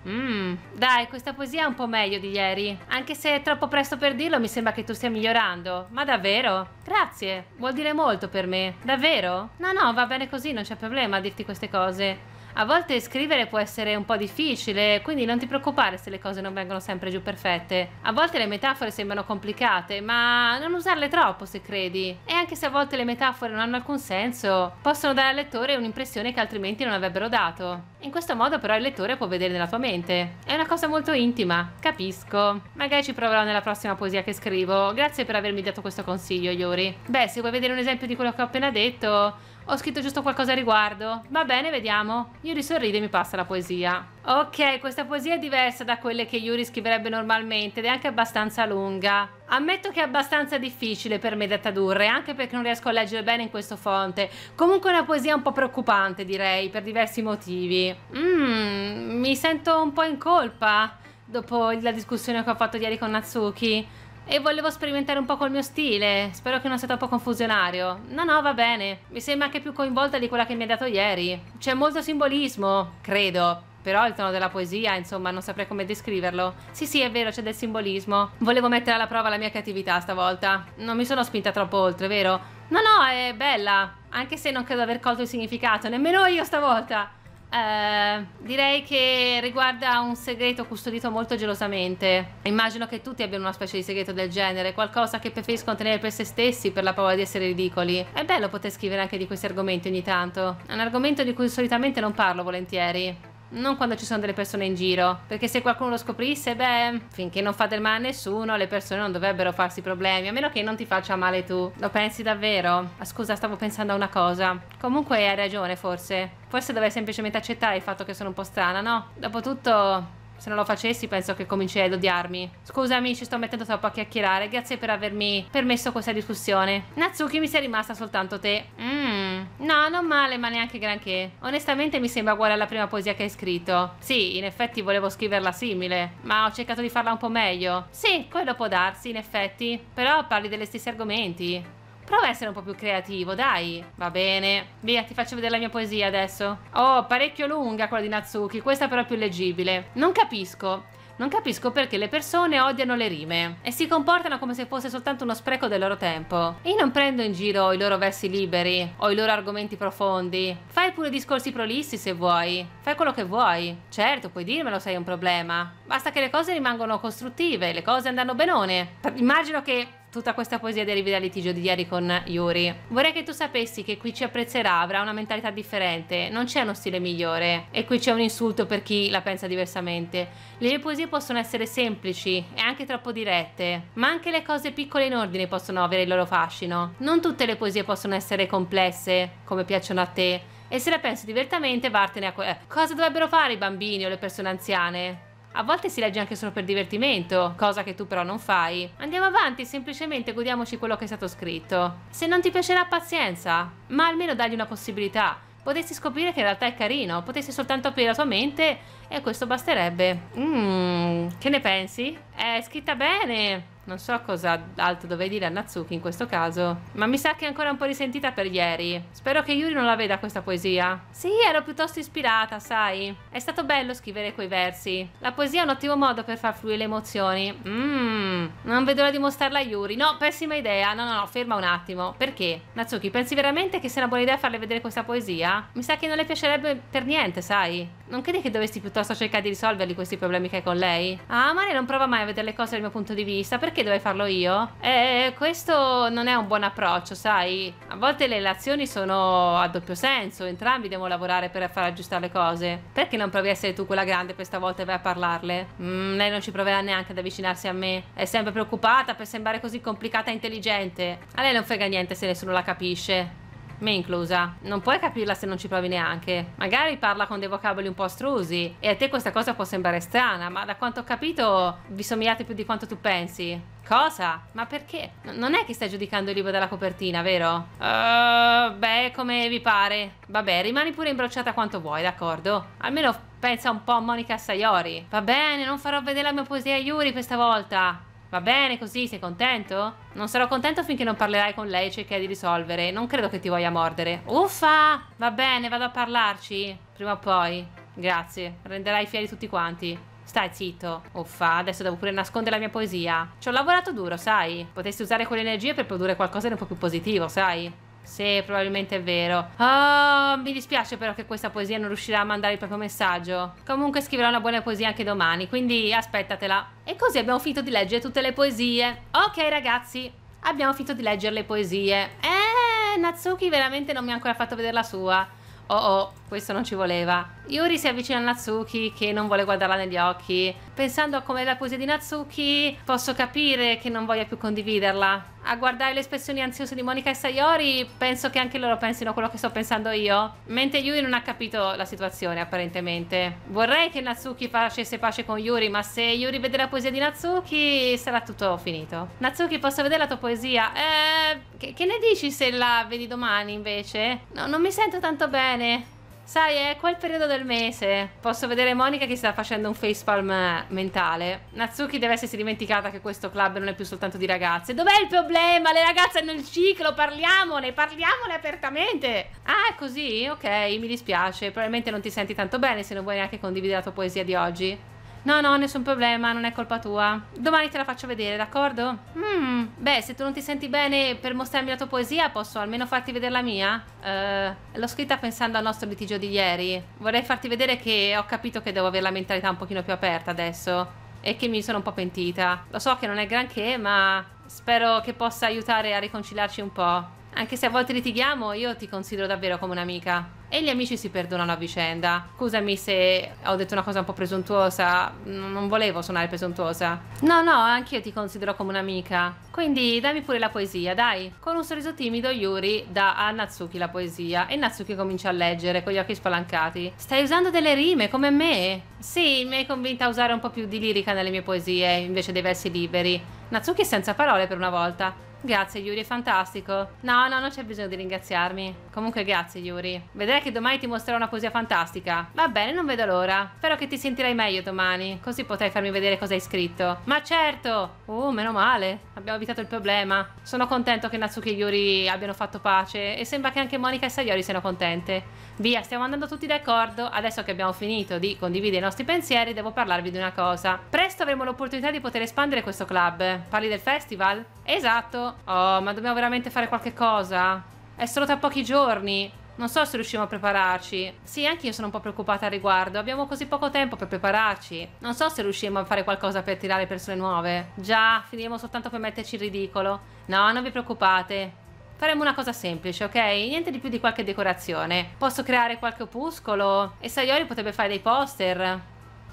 Mmm, dai, questa poesia è un po' meglio di ieri. Anche se è troppo presto per dirlo, mi sembra che tu stia migliorando. Ma davvero? Grazie, vuol dire molto per me. Davvero? No, no, va bene così, non c'è problema a dirti queste cose a volte scrivere può essere un po' difficile, quindi non ti preoccupare se le cose non vengono sempre giù perfette. A volte le metafore sembrano complicate, ma non usarle troppo se credi. E anche se a volte le metafore non hanno alcun senso, possono dare al lettore un'impressione che altrimenti non avrebbero dato. In questo modo però il lettore può vedere nella tua mente. È una cosa molto intima, capisco. Magari ci proverò nella prossima poesia che scrivo. Grazie per avermi dato questo consiglio, Yori. Beh, se vuoi vedere un esempio di quello che ho appena detto, ho scritto giusto qualcosa a riguardo. Va bene, vediamo. Yuri sorride e mi passa la poesia. Ok, questa poesia è diversa da quelle che Yuri scriverebbe normalmente ed è anche abbastanza lunga. Ammetto che è abbastanza difficile per me da tradurre, anche perché non riesco a leggere bene in questo fonte. Comunque è una poesia un po' preoccupante, direi, per diversi motivi. Mmm, mi sento un po' in colpa dopo la discussione che ho fatto ieri con Natsuki e volevo sperimentare un po' col mio stile. Spero che non sia troppo confusionario. No, no, va bene. Mi sembra anche più coinvolta di quella che mi ha dato ieri. C'è molto simbolismo, credo. Però il tono della poesia, insomma, non saprei come descriverlo. Sì, sì, è vero, c'è del simbolismo. Volevo mettere alla prova la mia creatività stavolta. Non mi sono spinta troppo oltre, vero? No, no, è bella. Anche se non credo aver colto il significato, nemmeno io stavolta. Eh, direi che riguarda un segreto custodito molto gelosamente. Immagino che tutti abbiano una specie di segreto del genere, qualcosa che preferiscono tenere per se stessi per la paura di essere ridicoli. È bello poter scrivere anche di questi argomenti ogni tanto. È un argomento di cui solitamente non parlo volentieri non quando ci sono delle persone in giro, perché se qualcuno lo scoprisse, beh, finché non fa del male a nessuno, le persone non dovrebbero farsi problemi, a meno che non ti faccia male tu. Lo pensi davvero? Ah, scusa, stavo pensando a una cosa. Comunque hai ragione, forse. Forse dovrei semplicemente accettare il fatto che sono un po' strana, no? Dopotutto se non lo facessi penso che comincerei ad odiarmi. Scusami, ci sto mettendo troppo a chiacchierare. Grazie per avermi permesso questa discussione. Natsuki, mi sei rimasta soltanto te. Mmm. No, non male, ma neanche granché. Onestamente mi sembra uguale alla prima poesia che hai scritto. Sì, in effetti volevo scriverla simile, ma ho cercato di farla un po' meglio. Sì, quello può darsi, in effetti. Però parli degli stessi argomenti. Prova a essere un po' più creativo, dai. Va bene. Via, ti faccio vedere la mia poesia adesso. Oh, parecchio lunga quella di Natsuki. Questa però è più leggibile. Non capisco. Non capisco perché le persone odiano le rime e si comportano come se fosse soltanto uno spreco del loro tempo. Io non prendo in giro i loro versi liberi o i loro argomenti profondi. Fai pure discorsi prolissi se vuoi. Fai quello che vuoi. Certo, puoi dirmelo se hai un problema. Basta che le cose rimangano costruttive, le cose andranno benone. Immagino che tutta questa poesia deriva dal litigio di ieri con Yuri. Vorrei che tu sapessi che qui ci apprezzerà, avrà una mentalità differente, non c'è uno stile migliore e qui c'è un insulto per chi la pensa diversamente. Le mie poesie possono essere semplici e anche troppo dirette, ma anche le cose piccole in ordine possono avere il loro fascino. Non tutte le poesie possono essere complesse, come piacciono a te, e se la pensi diversamente vartene a... Que- cosa dovrebbero fare i bambini o le persone anziane? A volte si legge anche solo per divertimento, cosa che tu però non fai. Andiamo avanti, semplicemente godiamoci quello che è stato scritto. Se non ti piacerà pazienza, ma almeno dagli una possibilità. Potresti scoprire che in realtà è carino, potessi soltanto aprire la tua mente e questo basterebbe. Mmm, che ne pensi? È scritta bene! Non so cosa altro dovrei dire a Natsuki in questo caso, ma mi sa che è ancora un po' risentita per ieri. Spero che Yuri non la veda questa poesia. Sì, ero piuttosto ispirata, sai. È stato bello scrivere quei versi. La poesia è un ottimo modo per far fluire le emozioni. Mmm, non vedo l'ora di mostrarla a Yuri. No, pessima idea. No, no, no, ferma un attimo. Perché? Natsuki, pensi veramente che sia una buona idea farle vedere questa poesia? Mi sa che non le piacerebbe per niente, sai? Non credi che dovresti piuttosto cercare di risolverli questi problemi che hai con lei? Ah, Mari non prova mai a vedere le cose dal mio punto di vista. Perché dovrei farlo io? Eh, eh, questo non è un buon approccio, sai? A volte le relazioni sono a doppio senso. Entrambi devono lavorare per far aggiustare le cose. Perché non provi a essere tu quella grande questa volta e vai a parlarle? Mm, lei non ci proverà neanche ad avvicinarsi a me. È sempre preoccupata per sembrare così complicata e intelligente. A lei non frega niente se nessuno la capisce me inclusa. Non puoi capirla se non ci provi neanche. Magari parla con dei vocaboli un po' astrusi e a te questa cosa può sembrare strana, ma da quanto ho capito vi somigliate più di quanto tu pensi. Cosa? Ma perché? N non è che stai giudicando il libro dalla copertina, vero? Uh, beh, come vi pare. Vabbè, rimani pure imbrocciata quanto vuoi, d'accordo? Almeno pensa un po' a Monica Saiori. Va bene, non farò vedere la mia poesia a Yuri questa volta. Va bene così, sei contento? Non sarò contento finché non parlerai con lei e cercherai di risolvere. Non credo che ti voglia mordere. Uffa! Va bene, vado a parlarci. Prima o poi. Grazie. Renderai fieri tutti quanti. Stai zitto. Uffa, adesso devo pure nascondere la mia poesia. Ci ho lavorato duro, sai? Potresti usare quelle energie per produrre qualcosa di un po' più positivo, sai? Sì, probabilmente è vero. Oh, mi dispiace però che questa poesia non riuscirà a mandare il proprio messaggio. Comunque scriverò una buona poesia anche domani, quindi aspettatela. E così abbiamo finito di leggere tutte le poesie. Ok ragazzi, abbiamo finito di leggere le poesie. Eh, Natsuki veramente non mi ha ancora fatto vedere la sua. Oh oh, questo non ci voleva. Yuri si avvicina a Natsuki che non vuole guardarla negli occhi. Pensando a come è la poesia di Natsuki, posso capire che non voglia più condividerla a guardare le espressioni ansiose di Monica e Sayori, penso che anche loro pensino quello che sto pensando io. Mentre Yuri non ha capito la situazione, apparentemente. Vorrei che Natsuki facesse pace con Yuri, ma se Yuri vede la poesia di Natsuki, sarà tutto finito. Natsuki, posso vedere la tua poesia? Eh, che, che ne dici se la vedi domani, invece? No, non mi sento tanto bene. Sai, è quel periodo del mese. Posso vedere Monica che sta facendo un facepalm mentale. Natsuki deve essersi dimenticata che questo club non è più soltanto di ragazze. Dov'è il problema? Le ragazze hanno il ciclo, parliamone, parliamone apertamente. Ah, è così? Ok, mi dispiace. Probabilmente non ti senti tanto bene se non vuoi neanche condividere la tua poesia di oggi. No, no, nessun problema, non è colpa tua. Domani te la faccio vedere, d'accordo? Mm, beh, se tu non ti senti bene per mostrarmi la tua poesia, posso almeno farti vedere la mia? Uh, l'ho scritta pensando al nostro litigio di ieri. Vorrei farti vedere che ho capito che devo avere la mentalità un pochino più aperta adesso. E che mi sono un po' pentita. Lo so che non è granché, ma spero che possa aiutare a riconciliarci un po'. Anche se a volte litighiamo, io ti considero davvero come un'amica. E gli amici si perdonano a vicenda. Scusami se ho detto una cosa un po' presuntuosa, non volevo suonare presuntuosa. No, no, anche io ti considero come un'amica. Quindi dammi pure la poesia, dai. Con un sorriso timido Yuri dà a Natsuki la poesia e Natsuki comincia a leggere con gli occhi spalancati. Stai usando delle rime come me? Sì, mi hai convinta a usare un po' più di lirica nelle mie poesie invece dei versi liberi. Natsuki è senza parole per una volta. Grazie Yuri, è fantastico. No, no, non c'è bisogno di ringraziarmi. Comunque grazie Yuri. Vedrai che domani ti mostrerò una poesia fantastica. Va bene, non vedo l'ora. Spero che ti sentirai meglio domani, così potrai farmi vedere cosa hai scritto. Ma certo! Oh, meno male. Abbiamo evitato il problema. Sono contento che Natsuki e Yuri abbiano fatto pace e sembra che anche Monica e Sayori siano contente. Via, stiamo andando tutti d'accordo. Adesso che abbiamo finito di condividere i nostri pensieri, devo parlarvi di una cosa. Presto avremo l'opportunità di poter espandere questo club. Parli del festival? Esatto. Oh, ma dobbiamo veramente fare qualche cosa? È solo tra pochi giorni. Non so se riusciamo a prepararci. Sì, anche io sono un po' preoccupata al riguardo. Abbiamo così poco tempo per prepararci. Non so se riusciamo a fare qualcosa per attirare persone nuove. Già, finiremo soltanto per metterci in ridicolo. No, non vi preoccupate. Faremo una cosa semplice, ok? Niente di più di qualche decorazione. Posso creare qualche opuscolo e Sayori potrebbe fare dei poster.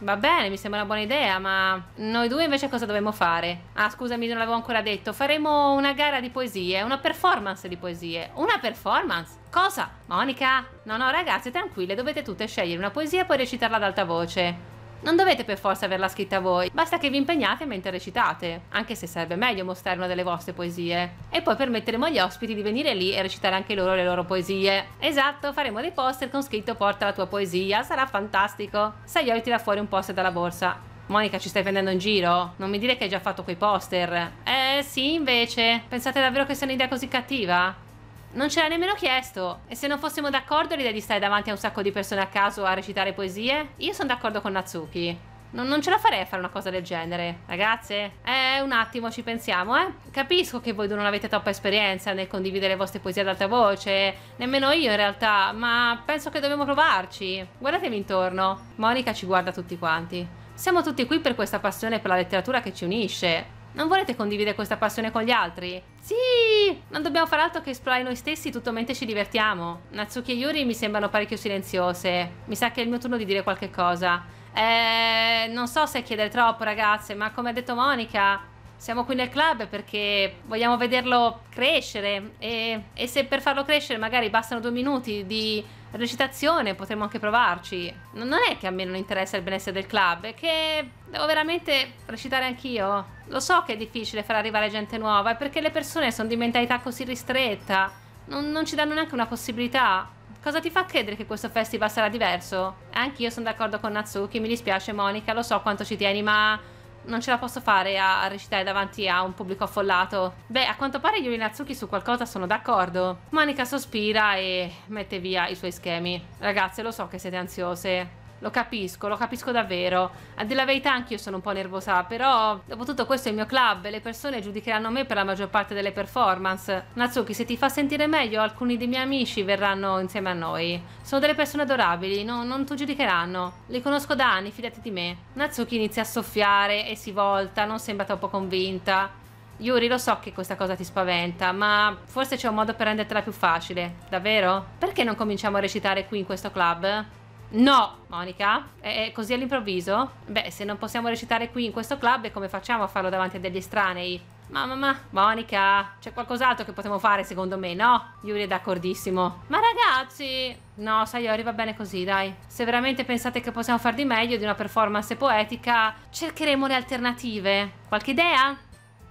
Va bene, mi sembra una buona idea, ma noi due invece cosa dovremmo fare? Ah, scusami, non l'avevo ancora detto. Faremo una gara di poesie, una performance di poesie. Una performance? Cosa? Monica? No, no, ragazzi, tranquille, dovete tutte scegliere una poesia e poi recitarla ad alta voce. Non dovete per forza averla scritta voi, basta che vi impegnate mentre recitate, anche se serve meglio mostrare una delle vostre poesie. E poi permetteremo agli ospiti di venire lì e recitare anche loro le loro poesie. Esatto, faremo dei poster con scritto porta la tua poesia, sarà fantastico. Sayori tira fuori un poster dalla borsa. Monica, ci stai prendendo in giro? Non mi dire che hai già fatto quei poster. Eh sì, invece. Pensate davvero che sia un'idea così cattiva? Non ce l'ha nemmeno chiesto. E se non fossimo d'accordo l'idea di stare davanti a un sacco di persone a caso a recitare poesie? Io sono d'accordo con Natsuki. Non, non, ce la farei a fare una cosa del genere, ragazze. Eh, un attimo, ci pensiamo, eh. Capisco che voi non avete troppa esperienza nel condividere le vostre poesie ad alta voce, nemmeno io in realtà, ma penso che dobbiamo provarci. Guardatemi intorno. Monica ci guarda tutti quanti. Siamo tutti qui per questa passione per la letteratura che ci unisce. Non volete condividere questa passione con gli altri? Sì! Non dobbiamo fare altro che esplorare noi stessi tutto mentre ci divertiamo. Natsuki e Yuri mi sembrano parecchio silenziose. Mi sa che è il mio turno di dire qualche cosa. Eh, non so se chiedere troppo, ragazze, ma come ha detto Monica, siamo qui nel club perché vogliamo vederlo crescere e, e se per farlo crescere magari bastano due minuti di recitazione, potremmo anche provarci. Non è che a me non interessa il benessere del club, è che devo veramente recitare anch'io. Lo so che è difficile far arrivare gente nuova, è perché le persone sono di mentalità così ristretta. Non, non ci danno neanche una possibilità. Cosa ti fa credere che questo festival sarà diverso? Anch'io sono d'accordo con Natsuki, mi dispiace Monica, lo so quanto ci tieni, ma non ce la posso fare a recitare davanti a un pubblico affollato. Beh, a quanto pare Yuri Natsuki su qualcosa sono d'accordo. Manica sospira e mette via i suoi schemi. Ragazze, lo so che siete ansiose, lo capisco, lo capisco davvero. A dire la verità anch'io sono un po' nervosa, però dopo tutto questo è il mio club e le persone giudicheranno me per la maggior parte delle performance. Natsuki, se ti fa sentire meglio, alcuni dei miei amici verranno insieme a noi. Sono delle persone adorabili, no, non ti giudicheranno. Li conosco da anni, fidati di me. Natsuki inizia a soffiare e si volta, non sembra troppo convinta. Yuri, lo so che questa cosa ti spaventa, ma forse c'è un modo per rendertela più facile, davvero? Perché non cominciamo a recitare qui in questo club? No, Monica, è così all'improvviso? Beh, se non possiamo recitare qui in questo club, come facciamo a farlo davanti a degli estranei? Ma, ma, Monica, c'è qualcos'altro che potremmo fare secondo me, no? Yuri è d'accordissimo. Ma ragazzi... No, Sayori, va bene così, dai. Se veramente pensate che possiamo far di meglio di una performance poetica, cercheremo le alternative. Qualche idea?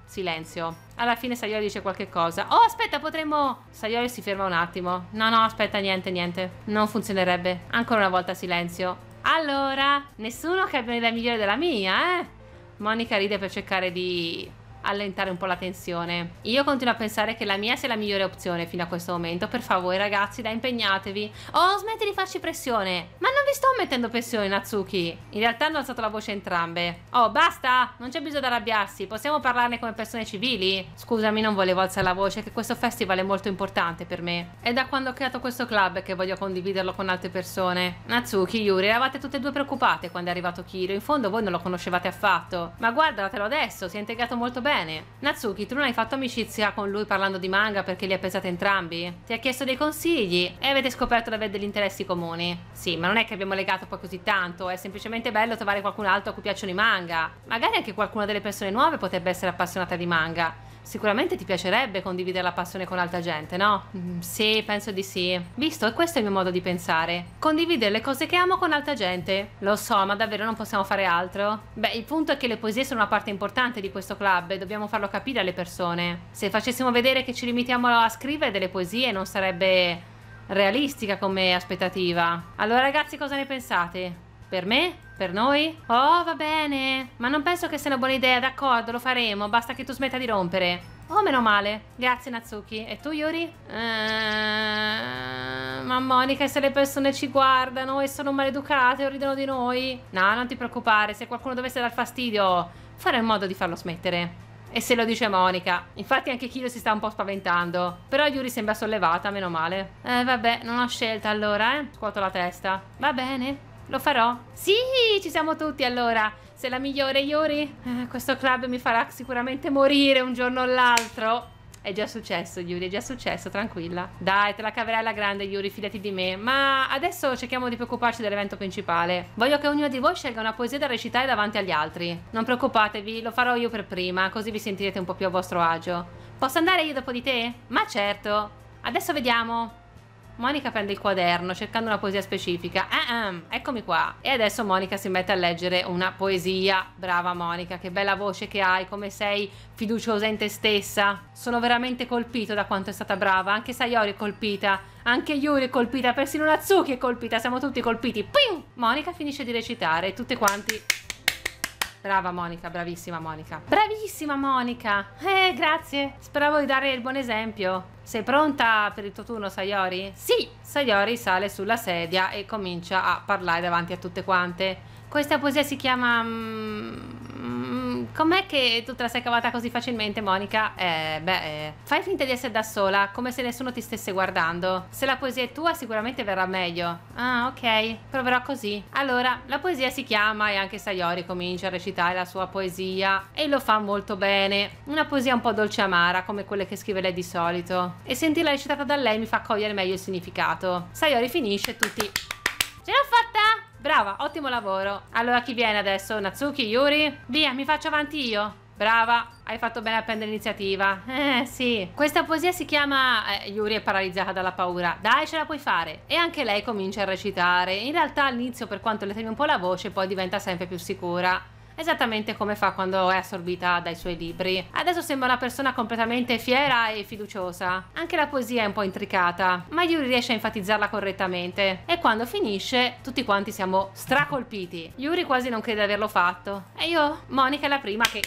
Silenzio alla fine Sayori dice qualche cosa. Oh, aspetta, potremmo... Sayori si ferma un attimo. No, no, aspetta, niente, niente. Non funzionerebbe. Ancora una volta silenzio. Allora, nessuno che abbia un'idea migliore della mia, eh? Monica ride per cercare di allentare un po' la tensione. Io continuo a pensare che la mia sia la migliore opzione fino a questo momento. Per favore, ragazzi, dai, impegnatevi. Oh, smetti di farci pressione. Ma non vi sto mettendo pressione, Natsuki. In realtà hanno alzato la voce entrambe. Oh, basta! Non c'è bisogno di arrabbiarsi. Possiamo parlarne come persone civili? Scusami, non volevo alzare la voce, che questo festival è molto importante per me. È da quando ho creato questo club che voglio condividerlo con altre persone. Natsuki, Yuri, eravate tutte e due preoccupate quando è arrivato Kiro. In fondo voi non lo conoscevate affatto. Ma guardatelo adesso, si è integrato molto bene bene. Natsuki, tu non hai fatto amicizia con lui parlando di manga perché li ha pensati entrambi? Ti ha chiesto dei consigli e avete scoperto di avere degli interessi comuni. Sì, ma non è che abbiamo legato poi così tanto, è semplicemente bello trovare qualcun altro a cui piacciono i manga. Magari anche qualcuna delle persone nuove potrebbe essere appassionata di manga. Sicuramente ti piacerebbe condividere la passione con altra gente, no? Mm, sì, penso di sì. Visto, e questo è il mio modo di pensare. Condividere le cose che amo con altra gente. Lo so, ma davvero non possiamo fare altro? Beh, il punto è che le poesie sono una parte importante di questo club e dobbiamo farlo capire alle persone. Se facessimo vedere che ci limitiamo a scrivere delle poesie non sarebbe realistica come aspettativa. Allora ragazzi cosa ne pensate? Per me? Per noi? Oh, va bene. Ma non penso che sia una buona idea, d'accordo, lo faremo. Basta che tu smetta di rompere. Oh, meno male. Grazie, Natsuki. E tu, Yuri? Ehm... Ma Monica, se le persone ci guardano e sono maleducate o ridono di noi... No, non ti preoccupare. Se qualcuno dovesse dar fastidio, farò in modo di farlo smettere. E se lo dice Monica. Infatti anche Kilo si sta un po' spaventando. Però Yuri sembra sollevata, meno male. Eh, vabbè, non ho scelta allora, eh. Scuoto la testa. Va bene. Lo farò? Sì, ci siamo tutti allora. Sei la migliore, Yuri? Eh, questo club mi farà sicuramente morire un giorno o l'altro. È già successo, Yuri, è già successo, tranquilla. Dai, te la caverai alla grande, Yuri, fidati di me. Ma adesso cerchiamo di preoccuparci dell'evento principale. Voglio che ognuno di voi scelga una poesia da recitare davanti agli altri. Non preoccupatevi, lo farò io per prima, così vi sentirete un po' più a vostro agio. Posso andare io dopo di te? Ma certo. Adesso vediamo. Monica prende il quaderno cercando una poesia specifica. Ah, ah, eccomi qua. E adesso Monica si mette a leggere una poesia. Brava Monica, che bella voce che hai, come sei fiduciosa in te stessa. Sono veramente colpito da quanto è stata brava. Anche Sayori è colpita. Anche Yuri è colpita. Persino Natsuki è colpita. Siamo tutti colpiti. Ping! Monica finisce di recitare. Tutti quanti Brava Monica, bravissima Monica. Bravissima Monica! Eh, grazie. Speravo di dare il buon esempio. Sei pronta per il tuo turno, Sayori? Sì! Sayori sale sulla sedia e comincia a parlare davanti a tutte quante. Questa poesia si chiama... Mm, com'è che tu te la sei cavata così facilmente, Monica? Eh, beh, eh, fai finta di essere da sola, come se nessuno ti stesse guardando. Se la poesia è tua, sicuramente verrà meglio. Ah, ok, proverò così. Allora, la poesia si chiama e anche Sayori comincia a recitare la sua poesia e lo fa molto bene. Una poesia un po' dolce amara, come quelle che scrive lei di solito. E sentirla recitata da lei mi fa cogliere meglio il significato. Sayori finisce tutti... Ce l'ho fatta! Brava, ottimo lavoro. Allora chi viene adesso? Natsuki, Yuri? Via, mi faccio avanti io. Brava, hai fatto bene a prendere iniziativa. Eh sì. Questa poesia si chiama eh, Yuri è paralizzata dalla paura. Dai, ce la puoi fare. E anche lei comincia a recitare. In realtà all'inizio, per quanto le temi un po' la voce, poi diventa sempre più sicura esattamente come fa quando è assorbita dai suoi libri. Adesso sembra una persona completamente fiera e fiduciosa. Anche la poesia è un po' intricata, ma Yuri riesce a enfatizzarla correttamente e quando finisce tutti quanti siamo stracolpiti. Yuri quasi non crede di averlo fatto e io, Monica è la prima che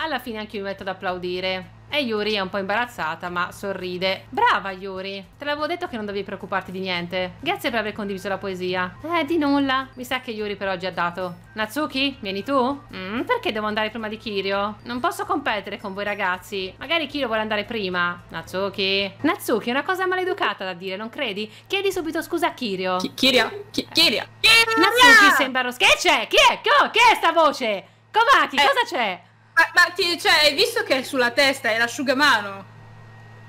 alla fine anche io mi metto ad applaudire. E Yuri è un po' imbarazzata, ma sorride. Brava Yuri, te l'avevo detto che non dovevi preoccuparti di niente. Grazie per aver condiviso la poesia. Eh, di nulla. Mi sa che Yuri per oggi ha dato. Natsuki, vieni tu? Mm, perché devo andare prima di Kirio? Non posso competere con voi ragazzi. Magari Kirio vuole andare prima. Natsuki. Natsuki, è una cosa maleducata da dire, non credi? Chiedi subito scusa a Kirio. Kirio? Kirio? Natsuki sembra lo... Che c'è? Chi è? Che è sta voce? Komaki, eh. cosa c'è? Ma, ma ti, cioè, hai visto che è sulla testa, è l'asciugamano?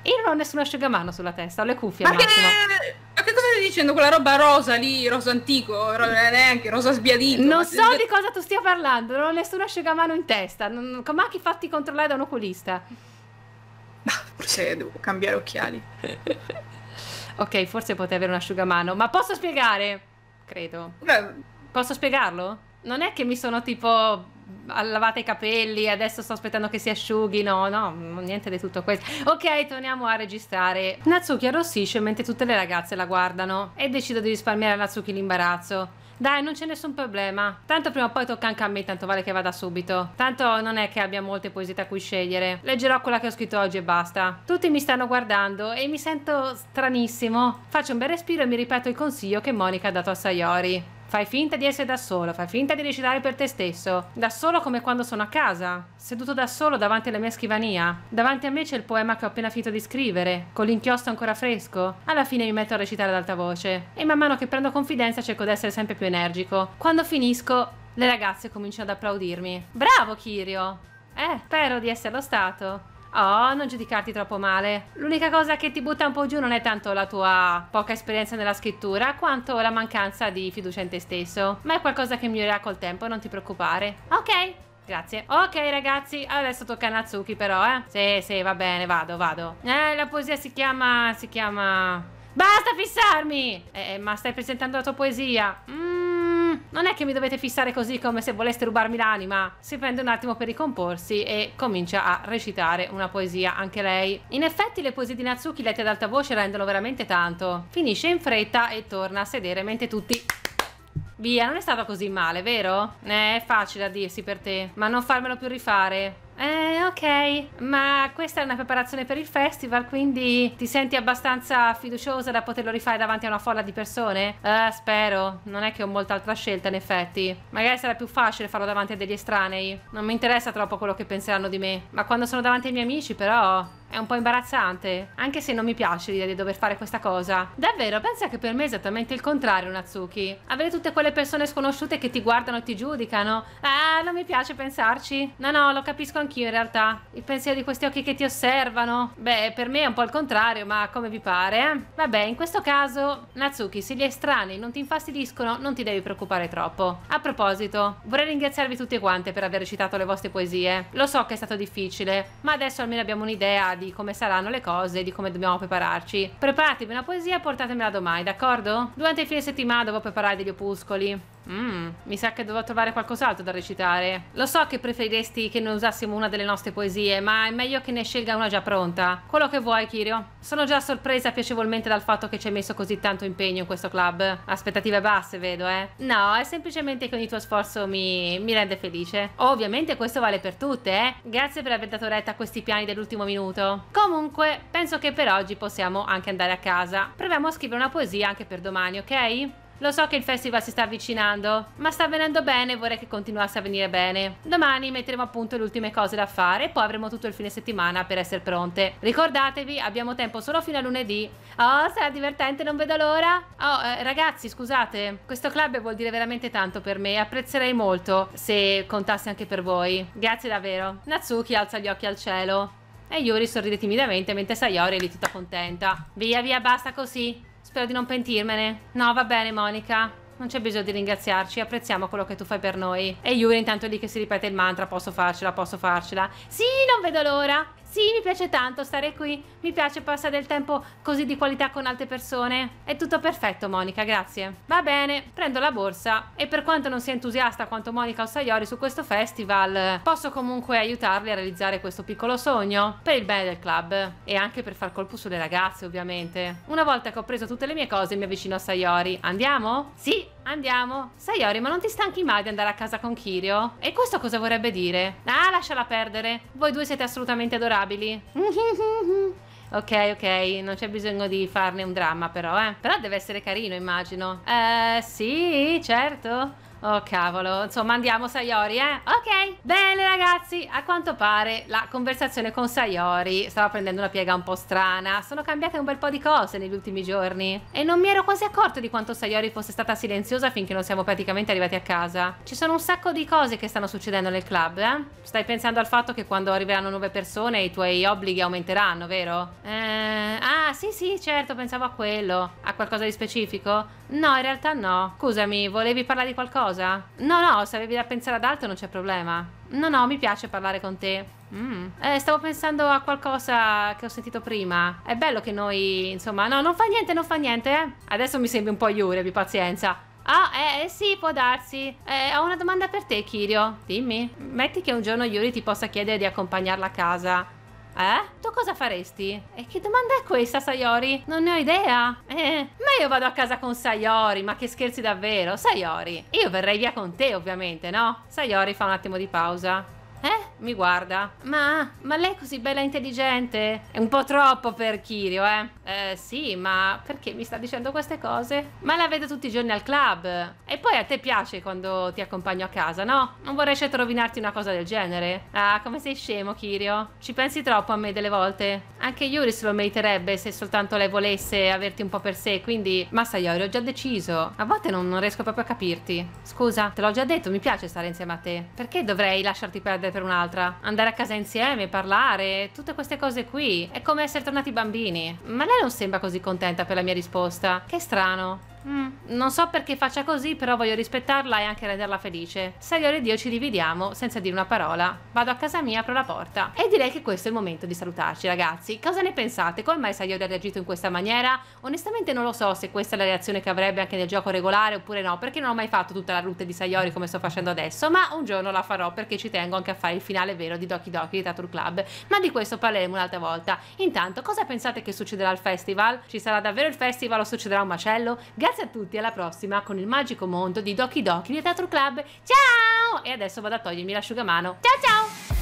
Io non ho nessun asciugamano sulla testa, ho le cuffie. Ma che, ma che cosa stai dicendo? Quella roba rosa lì, rosa antico, eh, neanche rosa sbiadito. Non so sbiadito. di cosa tu stia parlando, non ho nessun asciugamano in testa. Non, ma che fatti controllare da un oculista? Ma forse devo cambiare occhiali. ok, forse potrei avere un asciugamano, ma posso spiegare? Credo. Beh. Posso spiegarlo? Non è che mi sono tipo Ah, lavate i capelli, adesso sto aspettando che si asciughino, no, niente di tutto questo. Ok, torniamo a registrare. Natsuki arrossisce mentre tutte le ragazze la guardano e decido di risparmiare a Natsuki l'imbarazzo. Dai, non c'è nessun problema. Tanto prima o poi tocca anche a me, tanto vale che vada subito. Tanto non è che abbia molte poesie da cui scegliere. Leggerò quella che ho scritto oggi e basta. Tutti mi stanno guardando e mi sento stranissimo. Faccio un bel respiro e mi ripeto il consiglio che Monica ha dato a Sayori. Fai finta di essere da solo, fai finta di recitare per te stesso. Da solo come quando sono a casa, seduto da solo davanti alla mia scrivania. Davanti a me c'è il poema che ho appena finito di scrivere, con l'inchiostro ancora fresco. Alla fine mi metto a recitare ad alta voce e man mano che prendo confidenza cerco di essere sempre più energico. Quando finisco, le ragazze cominciano ad applaudirmi. Bravo Kirio! Eh, spero di esserlo stato. Oh, non giudicarti troppo male. L'unica cosa che ti butta un po' giù non è tanto la tua poca esperienza nella scrittura, quanto la mancanza di fiducia in te stesso. Ma è qualcosa che migliorerà col tempo, non ti preoccupare. Ok, Grazie. Ok ragazzi, adesso tocca a Natsuki però, eh. Sì, sì, va bene, vado, vado. Eh, la poesia si chiama... si chiama... Basta fissarmi! Eh, eh ma stai presentando la tua poesia. Mmm. Non è che mi dovete fissare così come se voleste rubarmi l'anima. Si prende un attimo per ricomporsi e comincia a recitare una poesia anche lei. In effetti le poesie di Natsuki lette ad alta voce rendono veramente tanto. Finisce in fretta e torna a sedere mentre tutti Via, non è stato così male, vero? Eh, è facile a dirsi per te, ma non farmelo più rifare. Eh, ok, ma questa è una preparazione per il festival, quindi ti senti abbastanza fiduciosa da poterlo rifare davanti a una folla di persone? Eh, spero, non è che ho molta altra scelta in effetti. Magari sarà più facile farlo davanti a degli estranei. Non mi interessa troppo quello che penseranno di me, ma quando sono davanti ai miei amici però è un po' imbarazzante, anche se non mi piace l'idea di dover fare questa cosa. Davvero, pensa che per me è esattamente il contrario, Natsuki. Avere tutte quelle persone sconosciute che ti guardano e ti giudicano. Ah, non mi piace pensarci. No, no, lo capisco anch'io in realtà. Il pensiero di questi occhi che ti osservano. Beh, per me è un po' il contrario, ma come vi pare, eh? Vabbè, in questo caso, Natsuki, se gli estranei non ti infastidiscono, non ti devi preoccupare troppo. A proposito, vorrei ringraziarvi tutte quante per aver recitato le vostre poesie. Lo so che è stato difficile, ma adesso almeno abbiamo un'idea di come saranno le cose, di come dobbiamo prepararci. Preparatevi una poesia e portatemela domani, d'accordo? Durante il fine settimana devo preparare degli opuscoli. Mm, mi sa che dovrò trovare qualcos'altro da recitare. Lo so che preferiresti che noi usassimo una delle nostre poesie, ma è meglio che ne scelga una già pronta. Quello che vuoi, Kirio. Sono già sorpresa piacevolmente dal fatto che ci hai messo così tanto impegno in questo club. Aspettative basse, vedo, eh. No, è semplicemente che ogni tuo sforzo mi, mi rende felice. Ovviamente questo vale per tutte, eh. Grazie per aver dato retta a questi piani dell'ultimo minuto. Comunque, penso che per oggi possiamo anche andare a casa. Proviamo a scrivere una poesia anche per domani, ok? Lo so che il festival si sta avvicinando, ma sta avvenendo bene e vorrei che continuasse a venire bene. Domani metteremo a punto le ultime cose da fare e poi avremo tutto il fine settimana per essere pronte. Ricordatevi, abbiamo tempo solo fino a lunedì. Oh, sarà divertente, non vedo l'ora. Oh, eh, ragazzi, scusate, questo club vuol dire veramente tanto per me. Apprezzerei molto se contasse anche per voi. Grazie davvero. Natsuki alza gli occhi al cielo. E Yuri sorride timidamente mentre Sayori è lì tutta contenta. Via via basta così. Spero di non pentirmene. No, va bene, Monica. Non c'è bisogno di ringraziarci, apprezziamo quello che tu fai per noi. E Yuri intanto è lì che si ripete il mantra, posso farcela, posso farcela. Sì, non vedo l'ora. Sì, mi piace tanto stare qui, mi piace passare del tempo così di qualità con altre persone. È tutto perfetto Monica, grazie. Va bene, prendo la borsa e per quanto non sia entusiasta quanto Monica Ossaiori su questo festival, posso comunque aiutarli a realizzare questo piccolo sogno per il bene del club e anche per far colpo sulle ragazze ovviamente. Una volta che ho preso tutte le mie cose mi avvicino a Sayori. Andiamo? Sì, Andiamo. Sayori, ma non ti stanchi mai di andare a casa con Kirio? E questo cosa vorrebbe dire? Ah, lasciala perdere. Voi due siete assolutamente adorabili. Ok, ok, non c'è bisogno di farne un dramma però, eh. Però deve essere carino, immagino. Eh, sì, certo. Oh cavolo, insomma andiamo Sayori, eh? Ok, bene ragazzi, a quanto pare la conversazione con Sayori stava prendendo una piega un po' strana. Sono cambiate un bel po' di cose negli ultimi giorni e non mi ero quasi accorto di quanto Sayori fosse stata silenziosa finché non siamo praticamente arrivati a casa. Ci sono un sacco di cose che stanno succedendo nel club, eh? Stai pensando al fatto che quando arriveranno nuove persone i tuoi obblighi aumenteranno, vero? Eh, ah, sì sì, certo, pensavo a quello. A qualcosa di specifico? No, in realtà no. Scusami, volevi parlare di qualcosa? cosa? No, no, se avevi da pensare ad altro non c'è problema. No, no, mi piace parlare con te. Mm. Eh, stavo pensando a qualcosa che ho sentito prima. È bello che noi, insomma, no, non fa niente, non fa niente. Eh? Adesso mi sembri un po' Yuri, abbi pazienza. Ah, eh, eh, sì, può darsi. Eh, ho una domanda per te, Kirio. Dimmi. Metti che un giorno Yuri ti possa chiedere di accompagnarla a casa. Eh? Tu cosa faresti? E che domanda è questa, Sayori? Non ne ho idea. Eh, ma io vado a casa con Sayori, ma che scherzi davvero? Sayori, io verrei via con te, ovviamente, no? Sayori fa un attimo di pausa. Eh? mi guarda. Ma, ma lei è così bella e intelligente? È un po' troppo per Kirio, eh? Eh, sì, ma perché mi sta dicendo queste cose? Ma la vedo tutti i giorni al club. E poi a te piace quando ti accompagno a casa, no? Non vorrei certo rovinarti una cosa del genere. Ah, come sei scemo, Kirio. Ci pensi troppo a me delle volte. Anche Yuri lo meriterebbe se soltanto lei volesse averti un po' per sé, quindi... Masayori, ho già deciso. A volte non, non riesco proprio a capirti. Scusa, te l'ho già detto, mi piace stare insieme a te. Perché dovrei lasciarti perdere per un altro? un'altra. Andare a casa insieme, parlare, tutte queste cose qui. È come essere tornati bambini. Ma lei non sembra così contenta per la mia risposta. Che strano. Mm. non so perché faccia così, però voglio rispettarla e anche renderla felice. Signore e Dio, ci dividiamo senza dire una parola. Vado a casa mia, apro la porta. E direi che questo è il momento di salutarci, ragazzi. Cosa ne pensate? Come mai Sayori ha reagito in questa maniera? Onestamente non lo so se questa è la reazione che avrebbe anche nel gioco regolare oppure no, perché non ho mai fatto tutta la route di Sayori come sto facendo adesso, ma un giorno la farò perché ci tengo anche a fare il finale vero di Doki Doki di Tattoo Club. Ma di questo parleremo un'altra volta. Intanto, cosa pensate che succederà al festival? Ci sarà davvero il festival o succederà un macello? Grazie Grazie a tutti, alla prossima con il magico mondo di Doki Doki di Teatro Club. Ciao! E adesso vado a togliermi l'asciugamano. Ciao ciao!